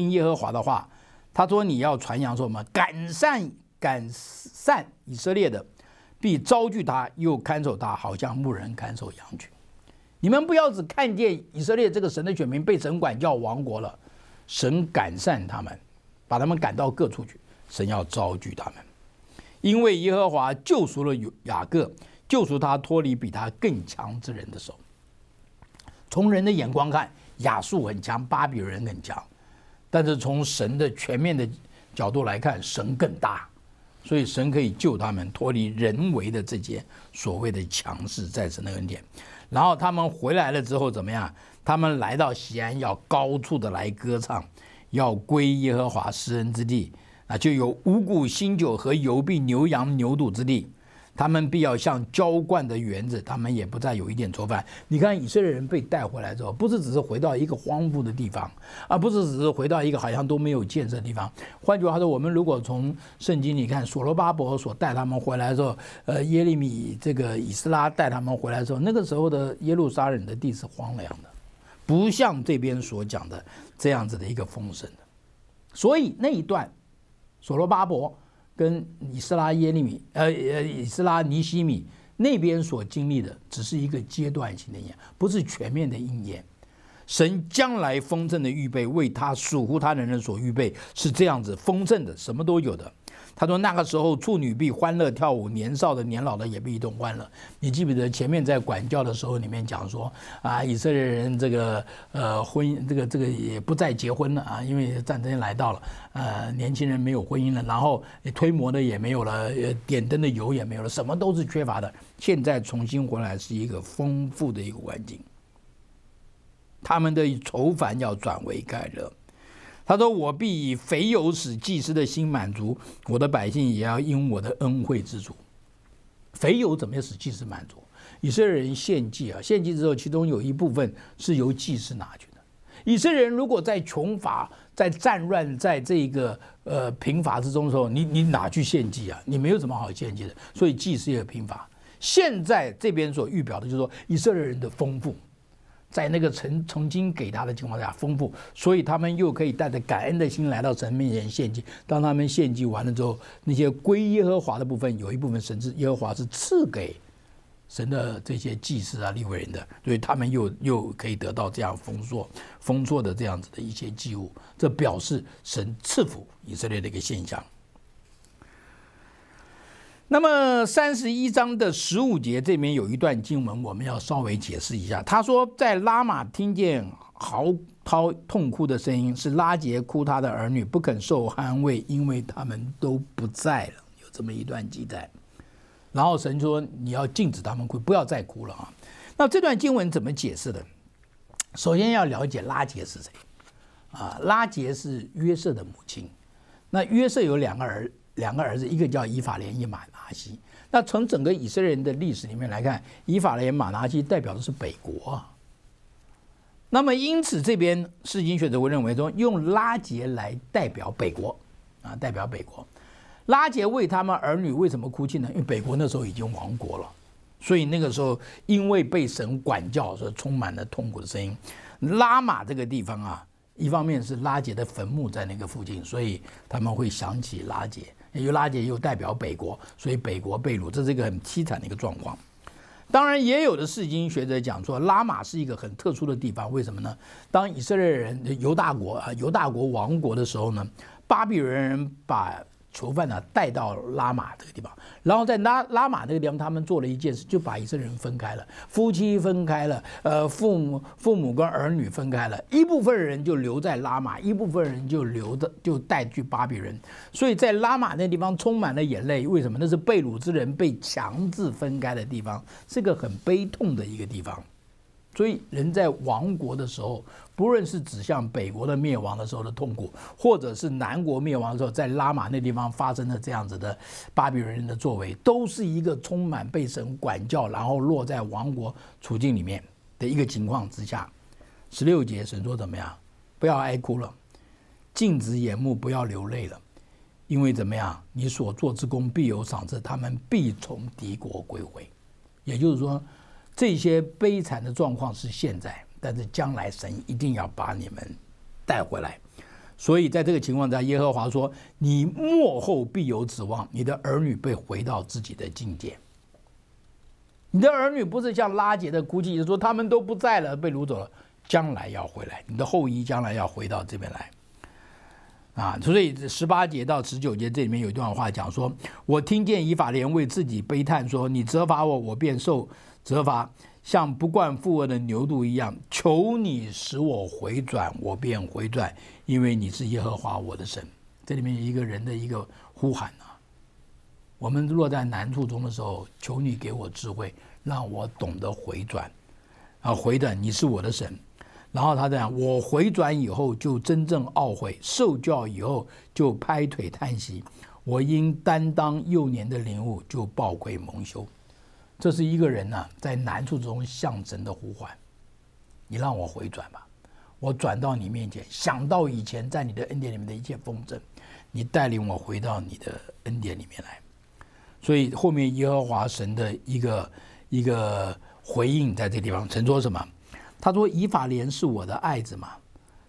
[SPEAKER 1] 听耶和华的话，他说：“你要传扬说，我们赶散赶散以色列的，必招聚他，又看守他，好像牧人看守羊群。你们不要只看见以色列这个神的选民被神管教亡国了，神赶散他们，把他们赶到各处去。神要招聚他们，因为耶和华救赎了雅各，救赎他脱离比他更强之人的手。从人的眼光看，亚述很强，巴比伦很强。”但是从神的全面的角度来看，神更大，所以神可以救他们脱离人为的这些所谓的强势在神的恩典。然后他们回来了之后怎么样？他们来到西安，要高处的来歌唱，要归耶和华十人之地啊，就有五谷新酒和油币牛羊牛肚之地。他们必要像浇灌的园子，他们也不再有一点作饭。你看以色列人被带回来之后，不是只是回到一个荒芜的地方，而不是只是回到一个好像都没有建设的地方。换句话说，我们如果从圣经你看，所罗巴伯所带他们回来之后，呃，耶利米这个以斯拉带他们回来之后，那个时候的耶路撒冷的地是荒凉的，不像这边所讲的这样子的一个丰盛的。所以那一段，所罗巴伯。跟以斯拉耶利米，呃呃，以斯拉尼西米那边所经历的，只是一个阶段性的应验，不是全面的应验。神将来丰盛的预备，为他属乎他的人所预备，是这样子丰盛的，什么都有的。他说：“那个时候，处女必欢乐跳舞，年少的、年老的也被一同欢乐。你记不记得前面在管教的时候，里面讲说啊，以色列人这个呃婚姻，这个这个也不再结婚了啊，因为战争来到了，呃，年轻人没有婚姻了，然后推磨的也没有了，点灯的油也没有了，什么都是缺乏的。现在重新回来是一个丰富的一个环境，他们的愁烦要转为快乐。”他说：“我必以肥油使祭司的心满足，我的百姓也要因我的恩惠知足。肥油怎么样使祭司满足？以色列人献祭啊，献祭之后，其中有一部分是由祭司拿去的。以色列人如果在穷乏、在战乱、在这一个呃贫乏之中的时候，你你哪去献祭啊？你没有什么好献祭的，所以祭司也贫乏。现在这边所预表的就是说以色列人的丰富。”在那个曾曾经给他的情况下丰富，所以他们又可以带着感恩的心来到神面前献祭。当他们献祭完了之后，那些归耶和华的部分，有一部分神是耶和华是赐给神的这些祭司啊立位人的，所以他们又又可以得到这样丰硕丰硕的这样子的一些祭物，这表示神赐福以色列的一个现象。那么三十一章的十五节这边有一段经文，我们要稍微解释一下。他说，在拉玛听见嚎啕痛哭的声音，是拉杰哭他的儿女不肯受安慰，因为他们都不在了。有这么一段记载。然后神说：“你要禁止他们哭，不要再哭了啊。”那这段经文怎么解释的？首先要了解拉杰是谁啊？拉杰是约瑟的母亲。那约瑟有两个儿。两个儿子，一个叫以法莲，一个马拿西。那从整个以色列人的历史里面来看，以法莲、马拿西代表的是北国。啊。那么，因此这边世经学者会认为说，用拉杰来代表北国啊，代表北国。拉杰为他们儿女为什么哭泣呢？因为北国那时候已经亡国了，所以那个时候因为被神管教，所以充满了痛苦的声音。拉玛这个地方啊，一方面是拉杰的坟墓在那个附近，所以他们会想起拉杰。因为拉杰又代表北国，所以北国被掳，这是一个很凄惨的一个状况。当然，也有的世经学者讲说，拉马是一个很特殊的地方，为什么呢？当以色列人犹大国啊，犹大国亡国的时候呢，巴比伦人把。囚犯呢带到拉马这个地方，然后在拉拉马这个地方，他们做了一件事，就把一些人分开了，夫妻分开了，呃，父母父母跟儿女分开了，一部分人就留在拉马，一部分人就留着就带去巴比伦，所以在拉马那地方充满了眼泪，为什么？那是被掳之人被强制分开的地方，是个很悲痛的一个地方，所以人在亡国的时候。不论是指向北国的灭亡的时候的痛苦，或者是南国灭亡的时候，在拉玛那地方发生的这样子的巴比伦人的作为，都是一个充满被神管教，然后落在亡国处境里面的一个情况之下。十六节神说怎么样？不要哀哭了，禁止眼目，不要流泪了，因为怎么样？你所做之功必有赏赐，他们必从敌国归回。也就是说，这些悲惨的状况是现在。但是将来神一定要把你们带回来，所以在这个情况下，耶和华说：“你末后必有指望，你的儿女被回到自己的境界。你的儿女不是像拉杰的估计，说他们都不在了，被掳走了，将来要回来。你的后裔将来要回到这边来。”啊，所以十八节到十九节这里面有一段话讲说：“我听见以法莲为自己悲叹，说：你责罚我，我便受责罚。”像不惯负轭的牛犊一样，求你使我回转，我便回转，因为你是耶和华我的神。这里面一个人的一个呼喊啊，我们落在难处中的时候，求你给我智慧，让我懂得回转，啊，回转，你是我的神。然后他这样，我回转以后就真正懊悔，受教以后就拍腿叹息，我因担当幼年的领悟就抱愧蒙羞。这是一个人呢，在难处中向神的呼唤：“你让我回转吧，我转到你面前，想到以前在你的恩典里面的一切丰盛，你带领我回到你的恩典里面来。”所以后面耶和华神的一个一个回应，在这地方，神说什么？他说：“以法莲是我的爱子嘛，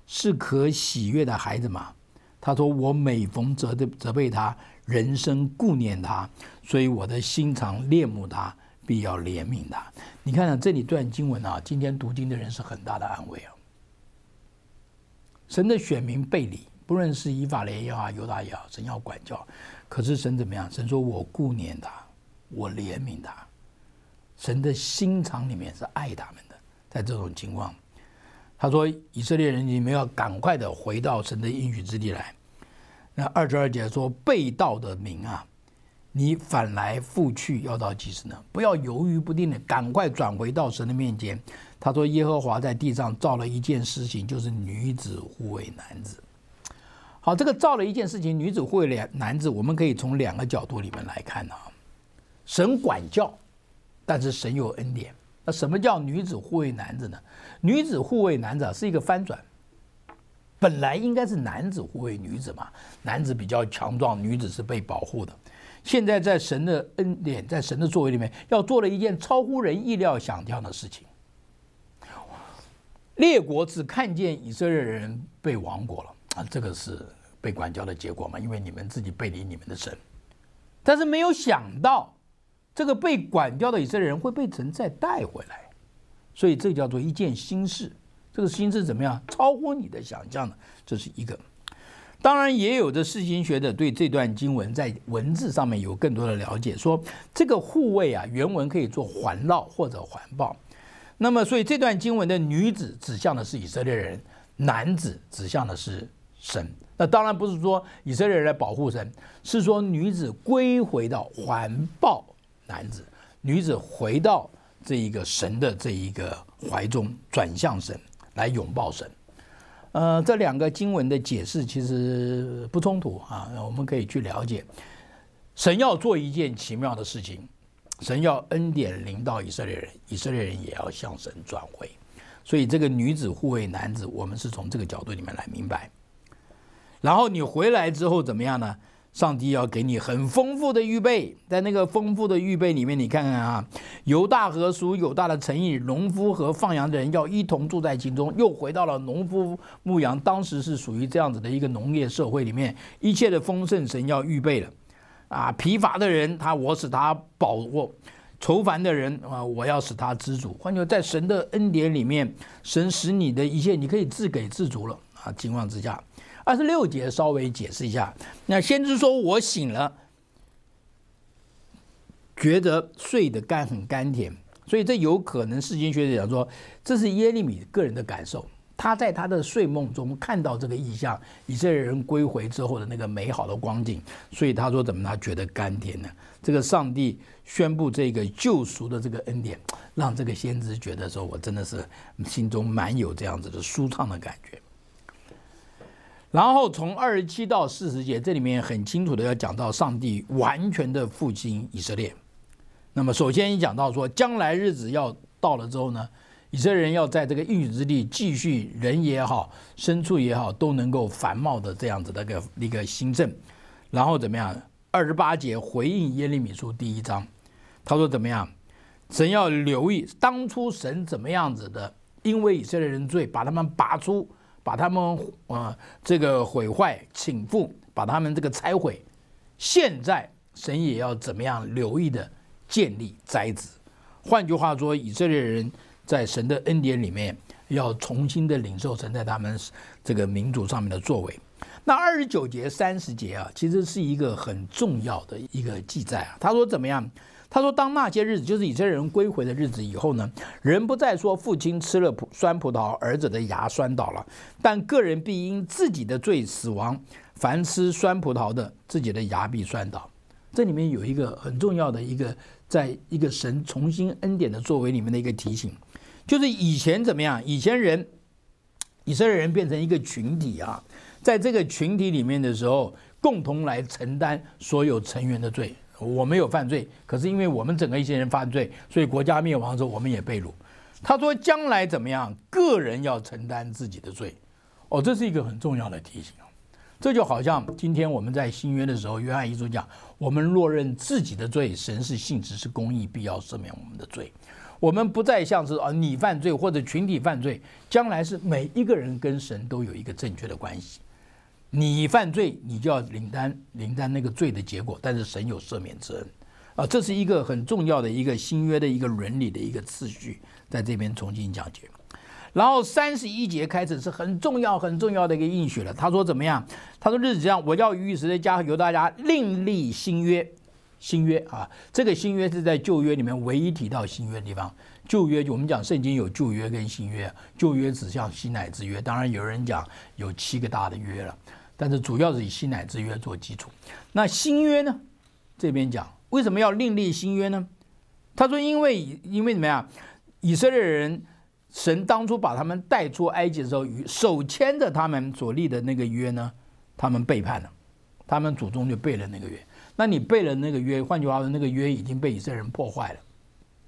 [SPEAKER 1] 是可喜悦的孩子嘛。”他说：“我每逢责的责备他，人生顾念他，所以我的心肠恋慕他。”必要怜悯他。你看看这里段经文啊，今天读经的人是很大的安慰啊。神的选民背离，不论是以法莲也好，犹大也好，神要管教。可是神怎么样？神说我顾念他，我怜悯他。神的心肠里面是爱他们的。在这种情况，他说：“以色列人，你们要赶快的回到神的应许之地来。”那二十二节说：“被盗的民啊。”你反来覆去要到几时呢？不要犹豫不定的，赶快转回到神的面前。他说：“耶和华在地上造了一件事情，就是女子护卫男子。好，这个造了一件事情，女子护卫两男子。我们可以从两个角度里面来看啊。神管教，但是神有恩典。那什么叫女子护卫男子呢？女子护卫男子是一个翻转，本来应该是男子护卫女子嘛。男子比较强壮，女子是被保护的。”现在在神的恩典，在神的作为里面，要做了一件超乎人意料想象的事情。列国只看见以色列人被亡国了啊，这个是被管教的结果嘛？因为你们自己背离你们的神。但是没有想到，这个被管教的以色列人会被神再带回来，所以这叫做一件新事。这个新事怎么样？超乎你的想象的，这是一个。当然，也有的世经学者对这段经文在文字上面有更多的了解，说这个护卫啊，原文可以做环绕或者环抱。那么，所以这段经文的女子指向的是以色列人，男子指向的是神。那当然不是说以色列人来保护神，是说女子归回到环抱男子，女子回到这一个神的这一个怀中，转向神来拥抱神。呃，这两个经文的解释其实不冲突啊，我们可以去了解。神要做一件奇妙的事情，神要恩典临到以色列人，以色列人也要向神转回。所以这个女子护卫男子，我们是从这个角度里面来明白。然后你回来之后怎么样呢？上帝要给你很丰富的预备，在那个丰富的预备里面，你看看啊，犹大和属犹大的诚意，农夫和放羊的人要一同住在其中，又回到了农夫牧羊。当时是属于这样子的一个农业社会里面，一切的丰盛神要预备了啊！疲乏的人，他我使他饱卧；愁烦的人啊，我要使他知足。换句话在神的恩典里面，神使你的一切，你可以自给自足了啊！情况之下。二十六节稍微解释一下，那先知说我醒了，觉得睡得干很甘甜，所以这有可能世经学者讲说，这是耶利米个人的感受，他在他的睡梦中看到这个意象，以色列人归回之后的那个美好的光景，所以他说怎么他觉得甘甜呢？这个上帝宣布这个救赎的这个恩典，让这个先知觉得说我真的是心中满有这样子的舒畅的感觉。然后从二十七到四十节，这里面很清楚的要讲到上帝完全的复兴以色列。那么首先讲到说，将来日子要到了之后呢，以色列人要在这个应许之地继续人也好，牲畜也好，都能够繁茂的这样子的一个一个新政。然后怎么样？二十八节回应耶利米书第一章，他说怎么样？神要留意当初神怎么样子的，因为以色列人罪，把他们拔出。把他们啊，这个毁坏、倾覆，把他们这个拆毁。现在神也要怎么样留意的建立灾子。换句话说，以色列人在神的恩典里面要重新的领受神在他们这个民族上面的作为。那二十九节、三十节啊，其实是一个很重要的一个记载啊。他说怎么样？他说：“当那些日子，就是以色列人归回的日子以后呢，人不再说父亲吃了葡酸葡萄，儿子的牙酸倒了。但个人必因自己的罪死亡，凡吃酸葡萄的，自己的牙必酸倒。这里面有一个很重要的一个，在一个神重新恩典的作为里面的一个提醒，就是以前怎么样？以前人，以色列人变成一个群体啊，在这个群体里面的时候，共同来承担所有成员的罪。”我没有犯罪，可是因为我们整个一些人犯罪，所以国家灭亡的时候我们也被掳。他说将来怎么样？个人要承担自己的罪。哦，这是一个很重要的提醒。这就好像今天我们在新约的时候，约翰一书讲：我们若认自己的罪，神是信实，是公义，必要赦免我们的罪。我们不再像是啊你犯罪或者群体犯罪，将来是每一个人跟神都有一个正确的关系。你犯罪，你就要领担领担那个罪的结果。但是神有赦免之恩啊，这是一个很重要的一个新约的一个伦理的一个次序，在这边重新讲解。然后三十一节开始是很重要很重要的一个应许了。他说怎么样？他说日子上我叫逾越的家，由大家另立新约。新约啊，这个新约是在旧约里面唯一提到新约的地方。旧约我们讲圣经有旧约跟新约，旧约指向新乃之约。当然有人讲有七个大的约了。但是主要是以新乃之约做基础，那新约呢？这边讲为什么要另立新约呢？他说，因为因为怎么样？以色列人，神当初把他们带出埃及的时候，手牵着他们所立的那个约呢，他们背叛了，他们祖宗就背了那个约。那你背了那个约，换句话说，那个约已经被以色列人破坏了，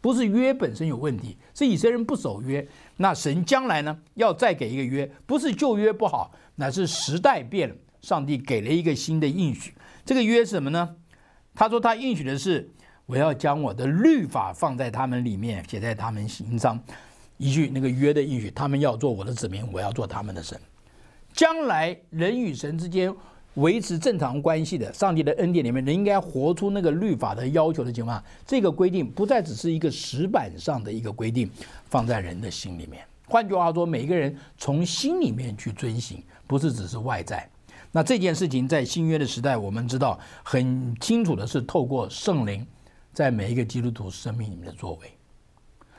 [SPEAKER 1] 不是约本身有问题，是以色人不守约。那神将来呢，要再给一个约，不是旧约不好。乃是时代变了，上帝给了一个新的应许。这个约是什么呢？他说他应许的是，我要将我的律法放在他们里面，写在他们心上。一句那个约的应许，他们要做我的子民，我要做他们的神。将来人与神之间维持正常关系的，上帝的恩典里面，人应该活出那个律法的要求的情况。这个规定不再只是一个石板上的一个规定，放在人的心里面。换句话说，每一个人从心里面去遵行，不是只是外在。那这件事情在新约的时代，我们知道很清楚的是，透过圣灵，在每一个基督徒生命里面的作为，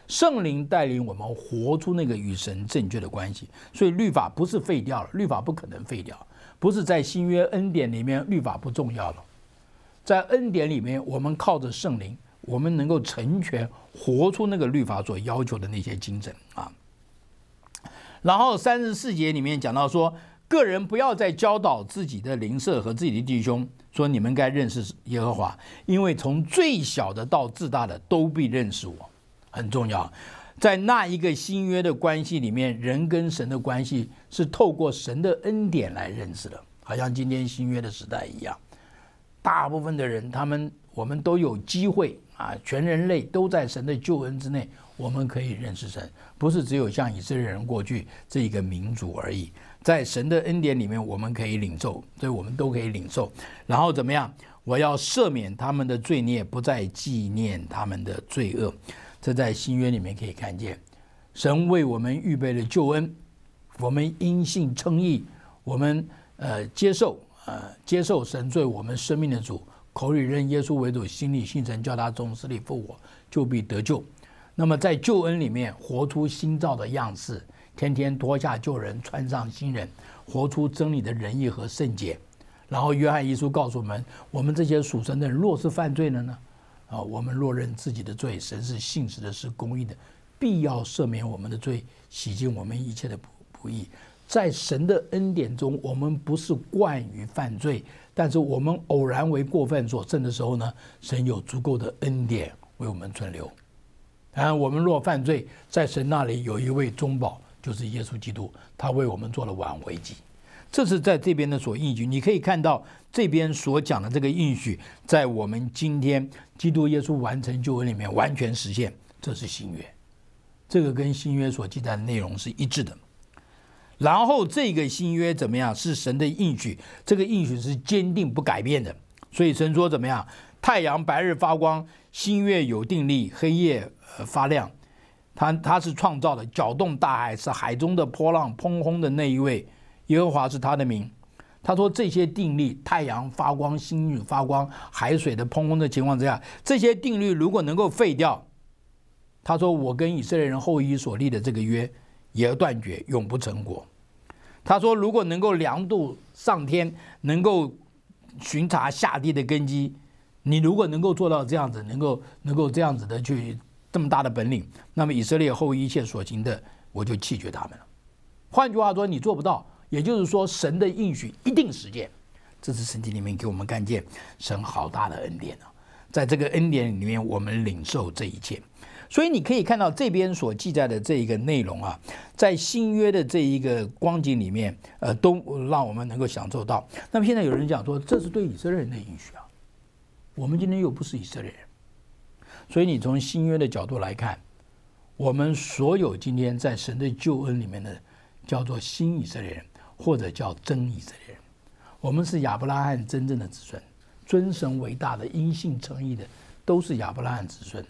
[SPEAKER 1] 圣灵带领我们活出那个与神正确的关系。所以，律法不是废掉了，律法不可能废掉，不是在新约恩典里面，律法不重要了。在恩典里面，我们靠着圣灵，我们能够成全活出那个律法所要求的那些精神啊。然后三十四节里面讲到说，个人不要再教导自己的邻舍和自己的弟兄，说你们该认识耶和华，因为从最小的到至大的都必认识我，很重要。在那一个新约的关系里面，人跟神的关系是透过神的恩典来认识的，好像今天新约的时代一样，大部分的人他们我们都有机会啊，全人类都在神的救恩之内。我们可以认识神，不是只有像以色列人过去这一个民族而已。在神的恩典里面，我们可以领受，所以我们都可以领受。然后怎么样？我要赦免他们的罪孽，不再纪念他们的罪恶。这在新约里面可以看见，神为我们预备了救恩。我们因信称义，我们呃接受呃接受神作我们生命的主，口里认耶稣为主，心里信神叫他从死里复活，我就必得救。那么在救恩里面，活出新造的样式，天天脱下旧人，穿上新人，活出真理的仁义和圣洁。然后约翰一书告诉我们：，我们这些属神的人，若是犯罪了呢？啊，我们若认自己的罪，神是信实的，是公义的，必要赦免我们的罪，洗净我们一切的不不义。在神的恩典中，我们不是惯于犯罪，但是我们偶然为过分所胜的时候呢，神有足够的恩典为我们存留。然我们若犯罪，在神那里有一位中保，就是耶稣基督，他为我们做了挽回祭。这是在这边的所应许，你可以看到这边所讲的这个应许，在我们今天基督耶稣完成救恩里面完全实现，这是新约。这个跟新约所记载的内容是一致的。然后这个新约怎么样？是神的应许，这个应许是坚定不改变的。所以神说怎么样？太阳白日发光，新月有定力，黑夜呃发亮，他他是创造的，搅动大海是海中的波浪砰轰的那一位，耶和华是他的名。他说这些定律，太阳发光，星月发光，海水的砰轰的情况之下，这些定律如果能够废掉，他说我跟以色列人后裔所立的这个约也要断绝，永不成果。他说如果能够量度上天，能够巡查下地的根基。你如果能够做到这样子，能够能够这样子的去这么大的本领，那么以色列后一切所行的，我就弃绝他们了。换句话说，你做不到，也就是说神的应许一定实现。这次圣经里面给我们看见神好大的恩典啊，在这个恩典里面，我们领受这一切。所以你可以看到这边所记载的这一个内容啊，在新约的这一个光景里面，呃，都让我们能够享受到。那么现在有人讲说，这是对以色列人的应许啊。我们今天又不是以色列人，所以你从新约的角度来看，我们所有今天在神的救恩里面的，叫做新以色列人，或者叫真以色列人，我们是亚伯拉罕真正的子孙，尊神为大的，因信诚义的，都是亚伯拉罕子孙。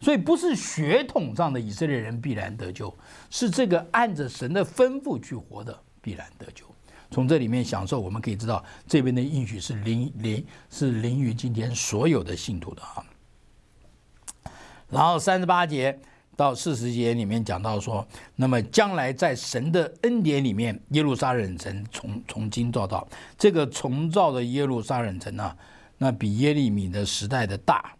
[SPEAKER 1] 所以不是血统上的以色列人必然得救，是这个按着神的吩咐去活的必然得救。从这里面享受，我们可以知道这边的应许是灵灵是灵于今天所有的信徒的啊。然后三十八节到四十节里面讲到说，那么将来在神的恩典里面，耶路撒冷城从从今造到这个重造的耶路撒冷城啊，那比耶利米的时代的大，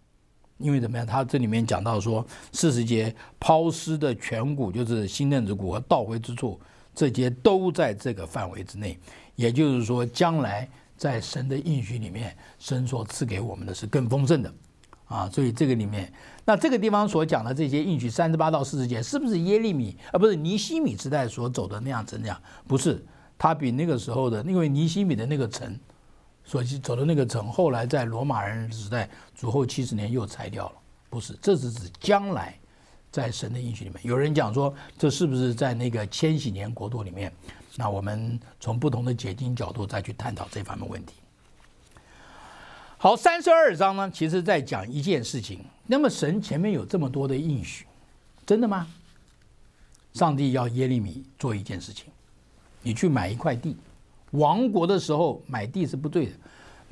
[SPEAKER 1] 因为怎么样？他这里面讲到说四十节抛尸的颧骨就是新列子和倒回之处。这些都在这个范围之内，也就是说，将来在神的应许里面，神所赐给我们的是更丰盛的，啊，所以这个里面，那这个地方所讲的这些应许三十八到四十节，是不是耶利米啊，不是尼西米时代所走的那样子那样？不是，他比那个时候的，因为尼西米的那个城，所走的那个城，后来在罗马人时代主后七十年又拆掉了，不是，这是指将来。在神的应许里面，有人讲说这是不是在那个千禧年国度里面？那我们从不同的解经角度再去探讨这方面问题。好，三十二章呢，其实在讲一件事情。那么神前面有这么多的应许，真的吗？上帝要耶利米做一件事情，你去买一块地，亡国的时候买地是不对的。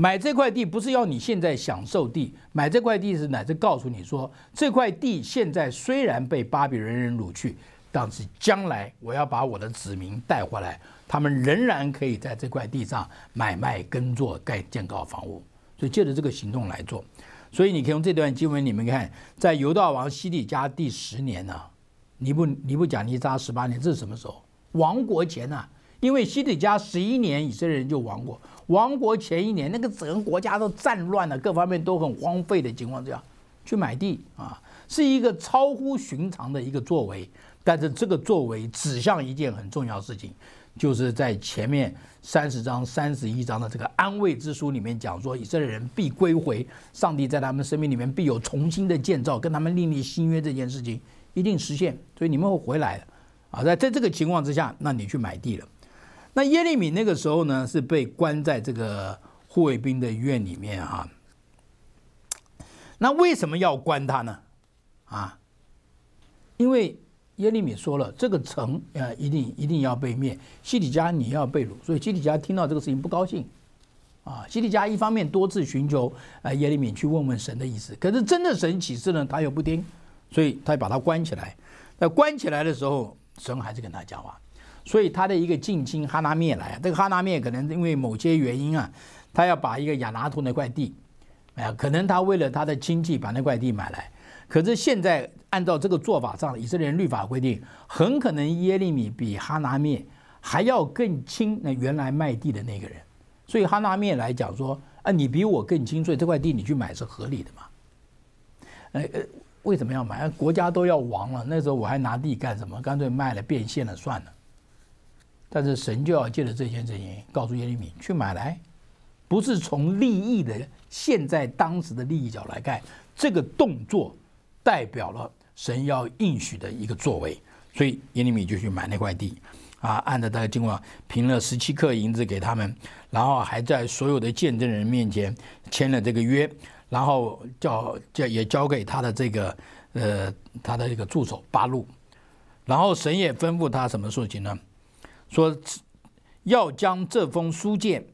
[SPEAKER 1] 买这块地不是要你现在享受地，买这块地是乃至告诉你说，这块地现在虽然被巴比伦人掳去，但是将来我要把我的子民带回来，他们仍然可以在这块地上买卖、耕作、盖建造房屋。所以借着这个行动来做，所以你可以用这段经文，你们看，在犹大王西底家第十年呢，尼布尼布贾尼扎十八年，这是什么时候？亡国前呢？因为西底家十一年，以色列人就亡国。亡国前一年，那个整个国家都战乱了，各方面都很荒废的情况之下，去买地啊，是一个超乎寻常的一个作为。但是这个作为指向一件很重要事情，就是在前面三十章、三十一章的这个安慰之书里面讲说，以色列人必归回，上帝在他们生命里面必有重新的建造，跟他们另立新约这件事情一定实现。所以你们会回来的。啊，在在这个情况之下，那你去买地了。那耶利米那个时候呢，是被关在这个护卫兵的院里面哈。那为什么要关他呢？啊，因为耶利米说了，这个城啊，一定一定要被灭。希底家你要被掳，所以希底家听到这个事情不高兴。啊，希底家一方面多次寻求啊耶利米去问问神的意思，可是真的神启示呢，他又不听，所以他就把他关起来。那关起来的时候，神还是跟他讲话。所以他的一个近亲哈拿灭来，这个哈拿灭可能因为某些原因啊，他要把一个亚拿图那块地，哎，可能他为了他的经济把那块地买来。可是现在按照这个做法上，以色列人律法规定，很可能耶利米比哈拿灭还要更亲。那原来卖地的那个人，所以哈拿灭来讲说，啊，你比我更亲，所以这块地你去买是合理的嘛？哎哎，为什么要买？国家都要亡了，那时候我还拿地干什么？干脆卖了变现了算了。但是神就要借着这件事情告诉耶利米去买来，不是从利益的现在、当时的利益角来看，这个动作代表了神要应许的一个作为，所以耶利米就去买那块地，啊，按照他的计划，凭了十七克银子给他们，然后还在所有的见证人面前签了这个约，然后叫叫也交给他的这个呃他的一个助手八路，然后神也吩咐他什么事情呢？说要将这封书件、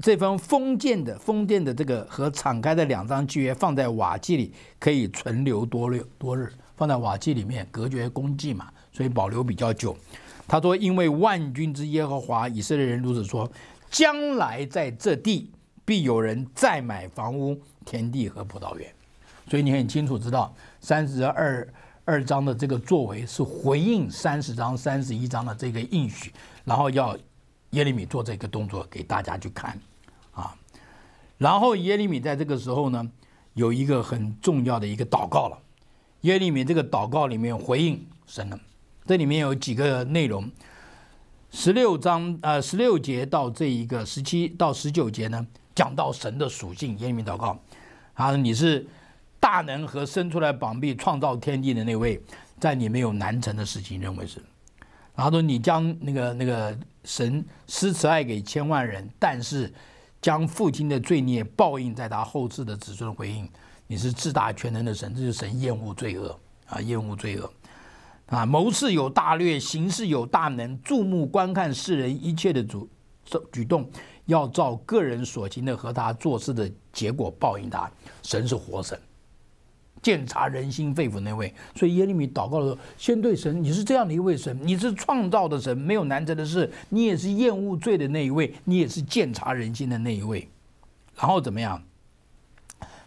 [SPEAKER 1] 这封封建的封建的这个和敞开的两张契约放在瓦器里，可以存留多日多日。放在瓦器里面隔绝功绩嘛，所以保留比较久。他说：“因为万军之耶和华以色列人如此说，将来在这地必有人再买房屋、田地和葡萄园。”所以你很清楚知道三十二。二章的这个作为是回应三十章、三十一章的这个应许，然后要耶利米做这个动作给大家去看，啊，然后耶利米在这个时候呢，有一个很重要的一个祷告了。耶利米这个祷告里面回应神了，这里面有几个内容，十六章呃十六节到这一个十七到十九节呢，讲到神的属性。耶利米祷告，啊，你是。大能和生出来、膀臂、创造天地的那位，在你没有难成的事情，认为是。然后说你将那个那个神施慈爱给千万人，但是将父亲的罪孽报应在他后世的子孙回应。你是自大全能的神，这就神厌恶罪恶啊，厌恶罪恶啊。谋事有大略，行事有大能，注目观看世人一切的主举动，要照个人所行的和他做事的结果报应他。神是活神。鉴察人心肺腑那位，所以耶利米祷告的时候，先对神：“你是这样的一位神，你是创造的神，没有难测的事。你也是厌恶罪的那一位，你也是鉴察人心的那一位。”然后怎么样？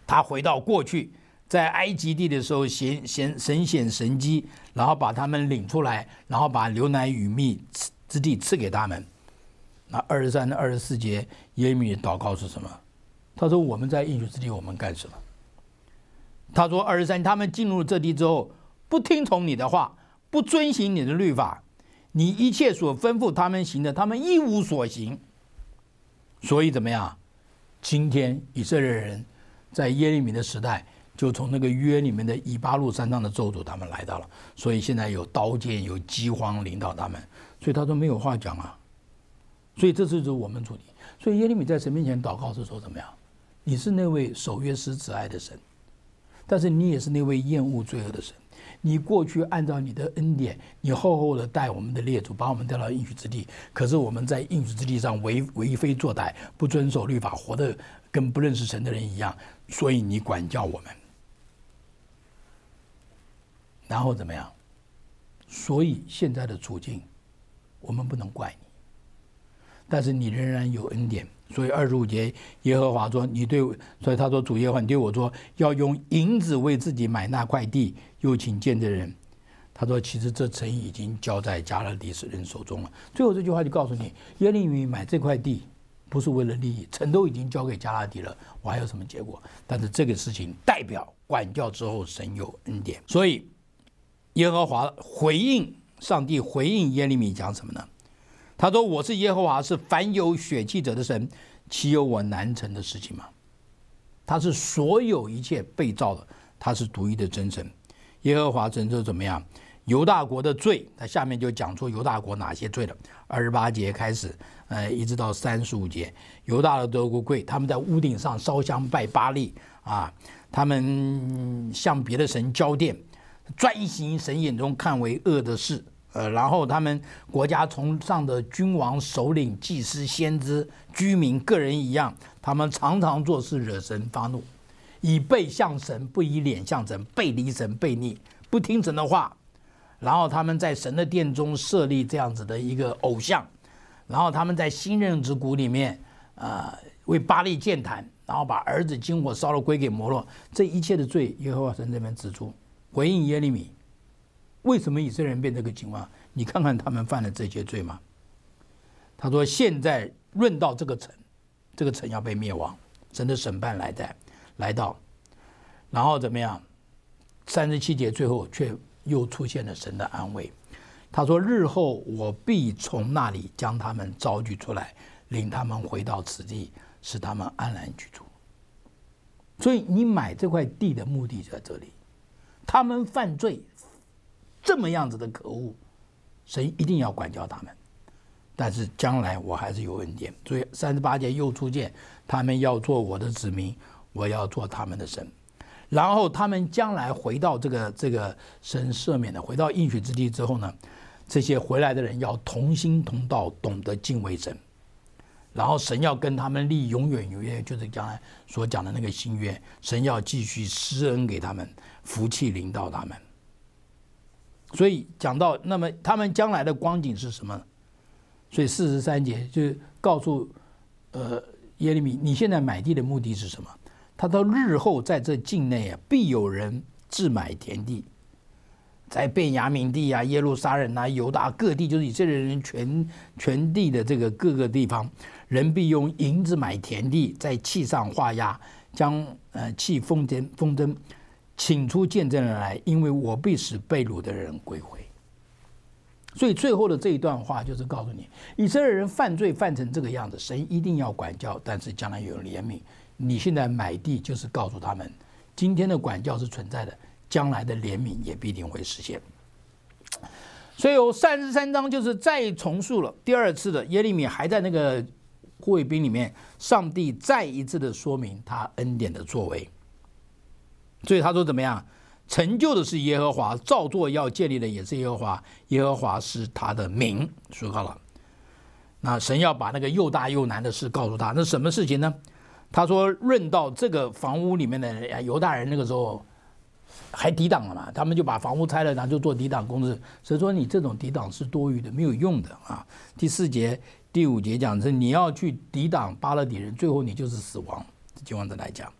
[SPEAKER 1] 他回到过去，在埃及地的时候显显神显神机，然后把他们领出来，然后把牛奶与蜜之之地赐给他们。那二十三到二十四节，耶利米祷告是什么？他说：“我们在应许之地，我们干什么？”他说：“二十三，他们进入这地之后，不听从你的话，不遵循你的律法，你一切所吩咐他们行的，他们一无所行。所以怎么样？今天以色列人，在耶利米的时代，就从那个约里面的以巴路山上的咒诅，他们来到了。所以现在有刀剑，有饥荒，领导他们。所以他说没有话讲啊。所以这是我们主题。所以耶利米在神面前祷告是说：怎么样？你是那位守约施慈爱的神。”但是你也是那位厌恶罪恶的神，你过去按照你的恩典，你厚厚的待我们的列祖，把我们带到应许之地。可是我们在应许之地上为为非作歹，不遵守律法，活得跟不认识神的人一样，所以你管教我们。然后怎么样？所以现在的处境，我们不能怪你。但是你仍然有恩典，所以二十五节，耶和华说：“你对，所以他说主耶和华对我说，要用银子为自己买那块地，又请见证人。”他说：“其实这城已经交在加拉底人手中了。”最后这句话就告诉你，耶利米买这块地不是为了利益，城都已经交给加拉底了，我还有什么结果？但是这个事情代表管教之后神有恩典，所以耶和华回应上帝回应耶利米讲什么呢？他说：“我是耶和华，是凡有血气者的神，岂有我难成的事情吗？”他是所有一切被造的，他是独一的真神。耶和华神说怎么样？犹大国的罪，他下面就讲出犹大国哪些罪了。二十八节开始，呃，一直到三十五节，犹大的德国贵，他们在屋顶上烧香拜巴力啊，他们向别的神交殿，专行神眼中看为恶的事。呃，然后他们国家从上的君王、首领、祭司、先知、居民、个人一样，他们常常做事惹神发怒，以背向神，不以脸向神，背离神，背逆，不听神的话。然后他们在神的殿中设立这样子的一个偶像，然后他们在新认知谷里面啊为巴利建坛，然后把儿子金火烧了归给摩洛，这一切的罪，耶和华神这边指出回应耶利米。为什么以色列人变这个情况？你看看他们犯了这些罪吗？他说：“现在论到这个城，这个城要被灭亡，神的审判来在，来到，然后怎么样？三十七节最后却又出现了神的安慰。他说：‘日后我必从那里将他们招聚出来，领他们回到此地，使他们安然居住。’所以你买这块地的目的在这里。他们犯罪。”这么样子的可恶，神一定要管教他们。但是将来我还是有恩典，所以三十八节又出现，他们要做我的子民，我要做他们的神。然后他们将来回到这个这个神赦免的，回到应许之地之后呢，这些回来的人要同心同道，懂得敬畏神。然后神要跟他们立永远永远，就是将来所讲的那个新约，神要继续施恩给他们，福气临到他们。所以讲到，那么他们将来的光景是什么？所以四十三节就是告诉呃耶利米，你现在买地的目的是什么？他到日后在这境内啊，必有人自买田地，在贝雅明地啊、耶路撒冷啊、犹大各地，就是以色列人全全地的这个各个地方，人必用银子买田地，在气上画押，将呃气封真封真。请出见证人来，因为我必使被掳的人归回。所以最后的这一段话就是告诉你，以色列人犯罪犯成这个样子，神一定要管教，但是将来有怜悯。你现在买地，就是告诉他们，今天的管教是存在的，将来的怜悯也必定会实现。所以三十三章就是再重述了第二次的耶利米还在那个护卫兵里面，上帝再一次的说明他恩典的作为。所以他说怎么样？成就的是耶和华，造作要建立的也是耶和华。耶和华是他的名，说好了。那神要把那个又大又难的事告诉他。那什么事情呢？他说：，论到这个房屋里面的犹大人，那个时候还抵挡了嘛？他们就把房屋拆了，然后就做抵挡工事。所以说，你这种抵挡是多余的，没有用的啊。第四节、第五节讲是你要去抵挡巴勒底人，最后你就是死亡。希望再来讲。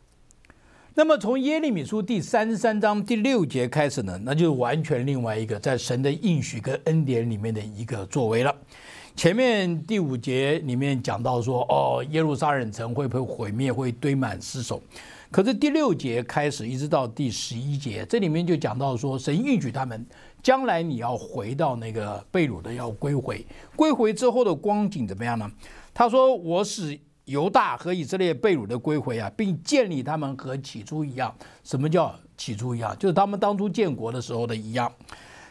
[SPEAKER 1] 那么从耶利米书第三十三章第六节开始呢，那就是完全另外一个在神的应许跟恩典里面的一个作为了。前面第五节里面讲到说，哦，耶路撒冷城会不会毁灭，会堆满尸首？可是第六节开始一直到第十一节，这里面就讲到说，神应许他们，将来你要回到那个被掳的要归回，归回之后的光景怎么样呢？他说：“我使。”犹大和以色列被掳的归回啊，并建立他们和起初一样。什么叫起初一样？就是他们当初建国的时候的一样。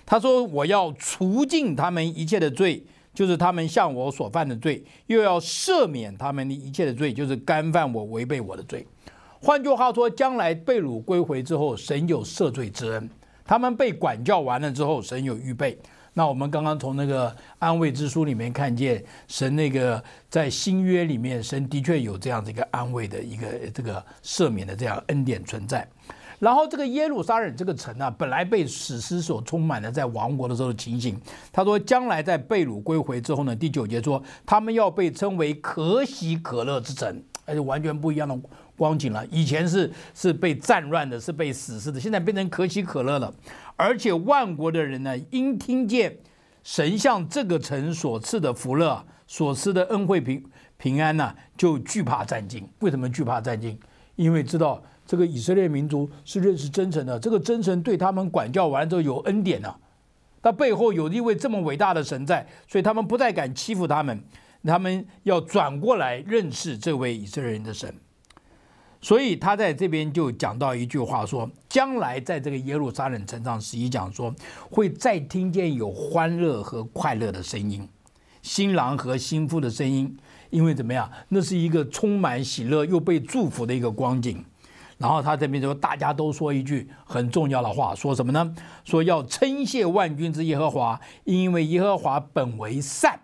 [SPEAKER 1] 他说：“我要除尽他们一切的罪，就是他们向我所犯的罪；又要赦免他们的一切的罪，就是干犯我违背我的罪。”换句话说，将来被掳归回之后，神有赦罪之恩；他们被管教完了之后，神有预备。那我们刚刚从那个安慰之书里面看见，神那个在新约里面，神的确有这样的一个安慰的一个这个赦免的这样恩典存在。然后这个耶路撒冷这个城啊，本来被史诗所充满了，在亡国的时候的情形。他说将来在贝鲁归回之后呢，第九节说他们要被称为可喜可乐之城，而且完全不一样的光景了。以前是是被战乱的，是被史诗的，现在变成可喜可乐了。而且万国的人呢，因听见神像这个城所赐的福乐、所赐的恩惠平平安呢，就惧怕战兢。为什么惧怕战兢？因为知道。这个以色列民族是认识真神的，这个真神对他们管教完之后有恩典呢。他背后有一位这么伟大的神在，所以他们不再敢欺负他们，他们要转过来认识这位以色列人的神。所以他在这边就讲到一句话说：将来在这个耶路撒冷城上十一讲说，会再听见有欢乐和快乐的声音，新郎和新妇的声音，因为怎么样？那是一个充满喜乐又被祝福的一个光景。然后他这边说，大家都说一句很重要的话，说什么呢？说要称谢万军之耶和华，因为耶和华本为善，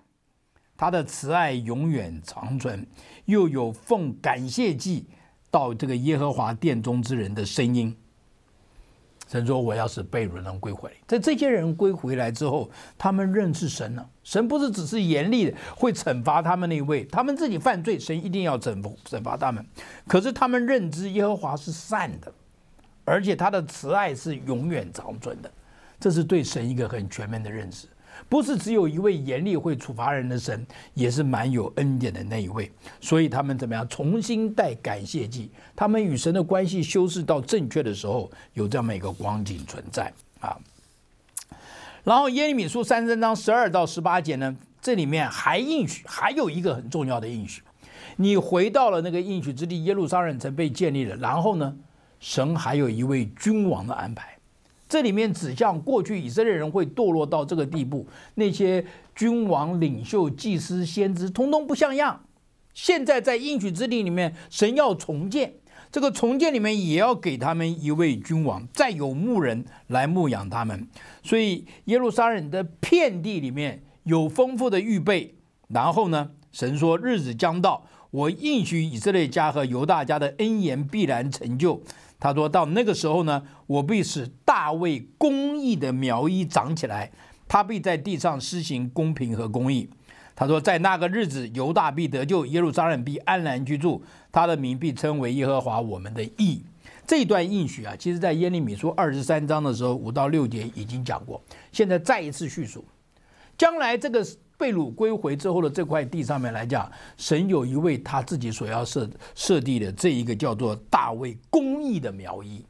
[SPEAKER 1] 他的慈爱永远长存。又有奉感谢祭到这个耶和华殿中之人的声音。神说：“我要是被人能归回，在这些人归回来之后，他们认识神了。神不是只是严厉的会惩罚他们那一位，他们自己犯罪，神一定要惩惩罚他们。可是他们认知耶和华是善的，而且他的慈爱是永远长存的，这是对神一个很全面的认识。”不是只有一位严厉会处罚人的神，也是蛮有恩典的那一位。所以他们怎么样重新带感谢祭，他们与神的关系修饰到正确的时候，有这么一个光景存在啊。然后耶利米书三十三章十二到十八节呢，这里面还应许还有一个很重要的应许：你回到了那个应许之地耶路撒冷城被建立了。然后呢，神还有一位君王的安排。这里面指向过去以色列人会堕落到这个地步，那些君王、领袖、祭司、先知，通通不像样。现在在应许之地里面，神要重建，这个重建里面也要给他们一位君王，再有牧人来牧养他们。所以耶路撒冷的片地里面有丰富的预备。然后呢，神说日子将到，我应许以色列家和犹大家的恩言必然成就。他说到那个时候呢，我必使大卫公义的苗裔长起来，他必在地上施行公平和公义。他说，在那个日子，犹大必得救，耶路撒冷必安然居住，他的名必称为耶和华我们的义。这段应许啊，其实在耶利米书二十三章的时候五到六节已经讲过，现在再一次叙述。将来这个。被掳归回之后的这块地上面来讲，神有一位他自己所要设设立的这一个叫做大卫公义的苗裔。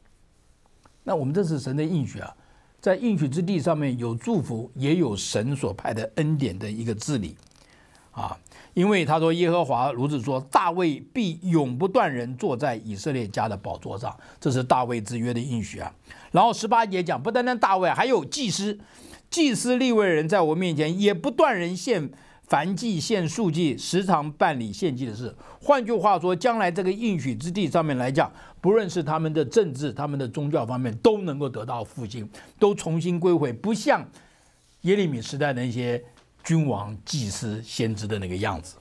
[SPEAKER 1] 那我们这是神的应许啊，在应许之地上面有祝福，也有神所派的恩典的一个治理啊。因为他说：“耶和华如此说，大卫必永不断人坐在以色列家的宝座上。”这是大卫之约的应许啊。然后十八节讲，不单单大卫，还有祭司。祭司立位人在我面前也不断人献凡祭献数祭，时常办理献祭的事。换句话说，将来这个应许之地上面来讲，不论是他们的政治、他们的宗教方面，都能够得到复兴，都重新归回，不像耶利米时代的一些君王、祭司、先知的那个样子。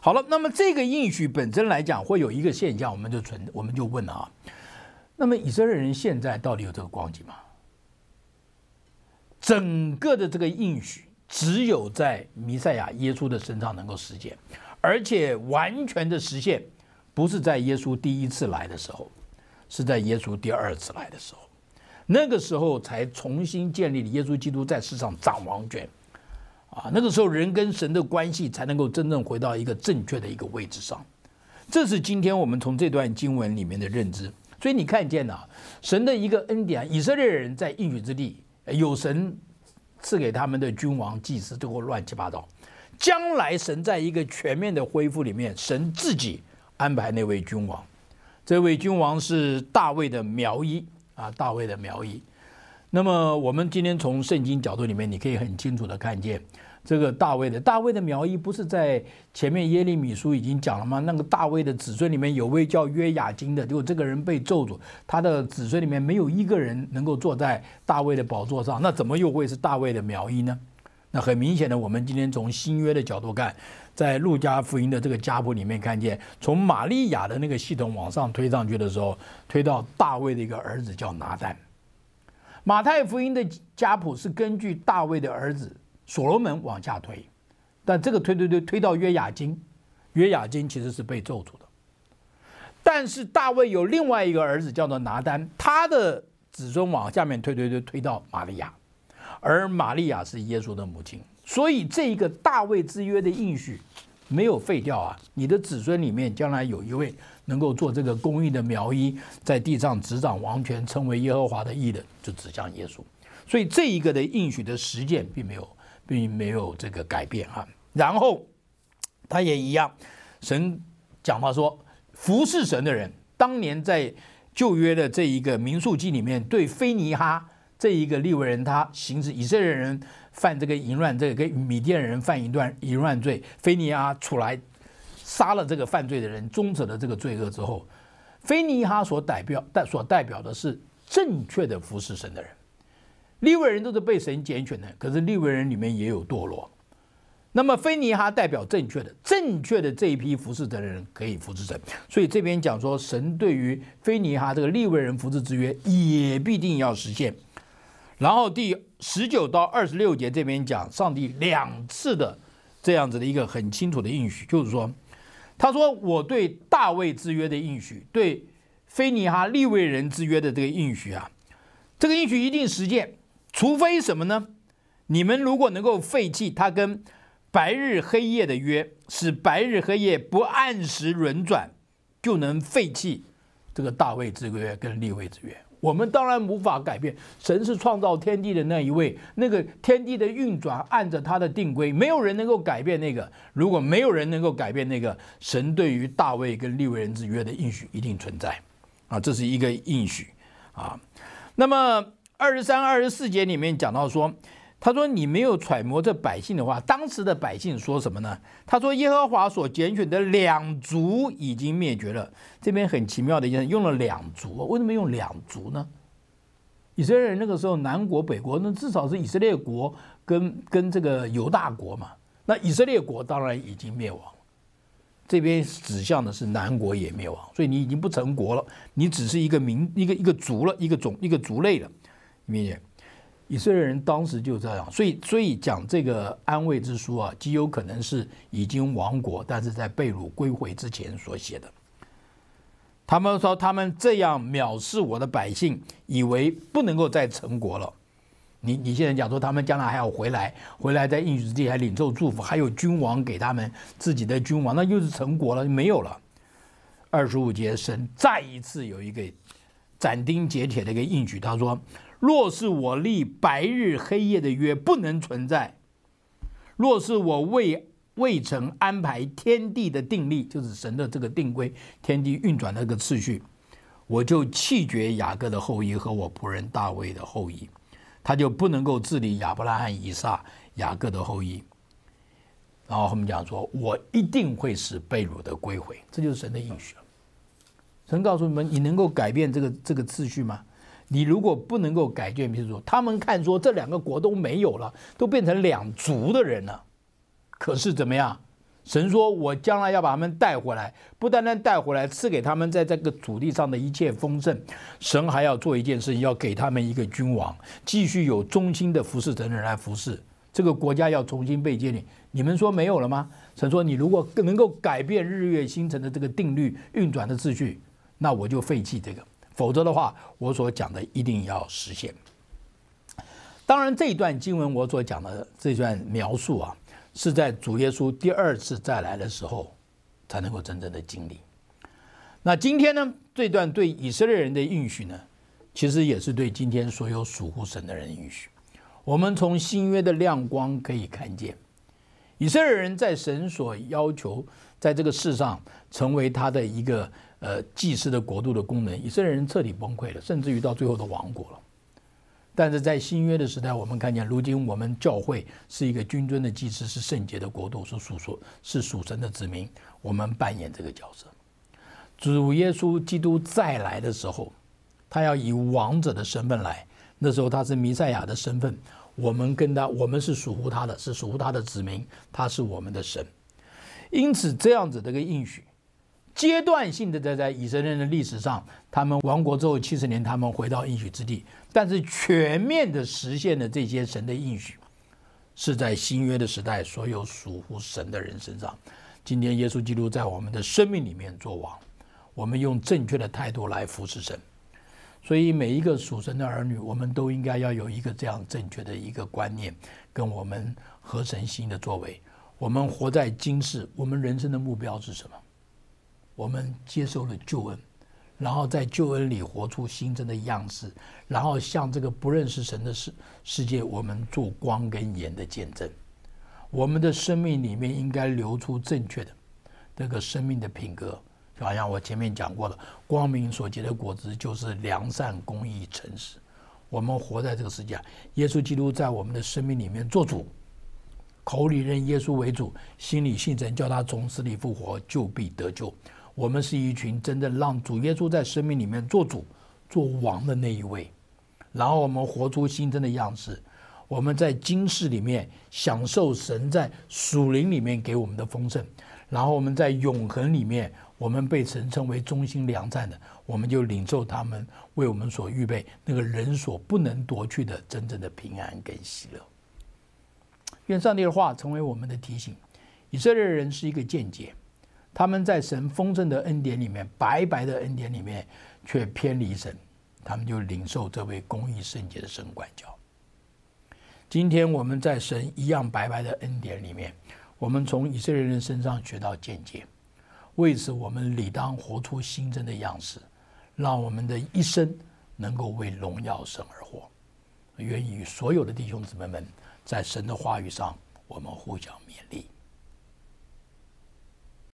[SPEAKER 1] 好了，那么这个应许本身来讲，会有一个现象，我们就存，我们就问啊，那么以色列人现在到底有这个光景吗？整个的这个应许，只有在弥赛亚耶稣的身上能够实现，而且完全的实现，不是在耶稣第一次来的时候，是在耶稣第二次来的时候，那个时候才重新建立了耶稣基督在世上掌王权，啊，那个时候人跟神的关系才能够真正回到一个正确的一个位置上，这是今天我们从这段经文里面的认知。所以你看见了神的一个恩典，以色列人在应许之地。有神赐给他们的君王、祭司，最后乱七八糟。将来神在一个全面的恢复里面，神自己安排那位君王。这位君王是大卫的苗裔啊，大卫的苗裔。那么我们今天从圣经角度里面，你可以很清楚的看见，这个大卫的，大卫的苗裔不是在前面耶利米书已经讲了吗？那个大卫的子孙里面有位叫约雅金的，就这个人被咒诅，他的子孙里面没有一个人能够坐在大卫的宝座上，那怎么又会是大卫的苗裔呢？那很明显的，我们今天从新约的角度看，在路加福音的这个家谱里面看见，从玛利亚的那个系统往上推上去的时候，推到大卫的一个儿子叫拿丹。马太福音的家谱是根据大卫的儿子所罗门往下推，但这个推推推推到约雅经。约雅经其实是被咒诅的。但是大卫有另外一个儿子叫做拿丹，他的子孙往下面推推推推到玛利亚，而玛利亚是耶稣的母亲，所以这一个大卫之约的应许没有废掉啊，你的子孙里面将来有一位。能够做这个公义的苗裔，在地上执掌王权，称为耶和华的义的，就指向耶稣。所以这一个的应许的实践，并没有，并没有这个改变哈。然后他也一样，神讲话说，服侍神的人，当年在旧约的这一个民数记里面，对菲尼哈这一个利未人，他行使以色列人犯这个淫乱，这个米甸人犯淫乱淫乱罪，菲尼哈出来。杀了这个犯罪的人，终止了这个罪恶之后，菲尼哈所代表、代所代表的是正确的服侍神的人。利未人都是被神拣选的，可是利未人里面也有堕落。那么菲尼哈代表正确的、正确的这一批服侍的人可以服侍神，所以这边讲说神对于菲尼哈这个利未人服侍之约也必定要实现。然后第十九到二十六节这边讲上帝两次的这样子的一个很清楚的应许，就是说。他说：“我对大卫之约的应许，对非尼哈利为人之约的这个应许啊，这个应许一定实践，除非什么呢？你们如果能够废弃他跟白日黑夜的约，使白日黑夜不按时轮转，就能废弃这个大卫之约跟利未之约。”我们当然无法改变，神是创造天地的那一位，那个天地的运转按着他的定规，没有人能够改变那个。如果没有人能够改变那个，神对于大卫跟利未人之约的应许一定存在，啊，这是一个应许啊。那么二十三、二十四节里面讲到说。他说：“你没有揣摩这百姓的话，当时的百姓说什么呢？”他说：“耶和华所拣选的两族已经灭绝了。”这边很奇妙的一件，用了两族，为什么用两族呢？以色列人那个时候南国北国，那至少是以色列国跟跟这个犹大国嘛。那以色列国当然已经灭亡这边指向的是南国也灭亡，所以你已经不成国了，你只是一个民，一个一个族了，一个种，一个族类了，你明白？以色列人当时就这样，所以所以讲这个安慰之书啊，极有可能是已经亡国，但是在被掳归回之前所写的。他们说他们这样藐视我的百姓，以为不能够再成国了。你你现在讲说他们将来还要回来，回来在应许之地还领受祝福，还有君王给他们自己的君王，那又是成国了，就没有了。二十五节神再一次有一个斩钉截铁的一个应许，他说。若是我立白日黑夜的约不能存在，若是我未未曾安排天地的定力，就是神的这个定规，天地运转那个次序，我就弃绝雅各的后裔和我仆人大卫的后裔，他就不能够治理亚伯拉罕、以撒、雅各的后裔。然后后面讲说，我一定会使贝鲁的归回，这就是神的应许。神告诉你们，你能够改变这个这个次序吗？你如果不能够改变比如说他们看说这两个国都没有了，都变成两族的人了，可是怎么样？神说，我将来要把他们带回来，不单单带回来赐给他们在这个土地上的一切丰盛，神还要做一件事，要给他们一个君王，继续有忠心的服侍的人来服侍这个国家，要重新被建立。你们说没有了吗？神说，你如果能够改变日月星辰的这个定律运转的秩序，那我就废弃这个。否则的话，我所讲的一定要实现。当然，这一段经文我所讲的这段描述啊，是在主耶稣第二次再来的时候才能够真正的经历。那今天呢，这段对以色列人的应许呢，其实也是对今天所有属乎神的人应许。我们从新约的亮光可以看见，以色列人在神所要求在这个世上成为他的一个。呃，祭司的国度的功能，以色列人彻底崩溃了，甚至于到最后的亡国了。但是在新约的时代，我们看见，如今我们教会是一个君尊的祭司，是圣洁的国度，是属属是属神的子民。我们扮演这个角色。主耶稣基督再来的时候，他要以王者的身份来，那时候他是弥赛亚的身份。我们跟他，我们是属乎他的，是属他的子民，他是我们的神。因此，这样子的一个应许。阶段性的在在以色列的历史上，他们亡国之后七十年，他们回到应许之地。但是全面的实现了这些神的应许，是在新约的时代，所有属乎神的人身上。今天耶稣基督在我们的生命里面做王，我们用正确的态度来服侍神。所以每一个属神的儿女，我们都应该要有一个这样正确的一个观念，跟我们合神心的作为。我们活在今世，我们人生的目标是什么？我们接受了救恩，然后在救恩里活出新的样式，然后向这个不认识神的世世界，我们做光跟盐的见证。我们的生命里面应该流出正确的那个生命的品格，就好像我前面讲过的，光明所结的果子就是良善、公义、诚实。我们活在这个世界，耶稣基督在我们的生命里面做主，口里认耶稣为主，心里信神，叫他从死里复活，就必得救。我们是一群真正让主耶稣在生命里面做主、做王的那一位，然后我们活出新增的样式。我们在今世里面享受神在属灵里面给我们的丰盛，然后我们在永恒里面，我们被神称为中心粮站的，我们就领受他们为我们所预备那个人所不能夺去的真正的平安跟喜乐。愿上帝的话成为我们的提醒。以色列人是一个间接。他们在神丰盛的恩典里面，白白的恩典里面，却偏离神，他们就领受这位公义圣洁的神管教。今天我们在神一样白白的恩典里面，我们从以色列人身上学到见解，为此我们理当活出新真的样式，让我们的一生能够为荣耀神而活。愿意与所有的弟兄姊妹们，在神的话语上，我们互相勉励。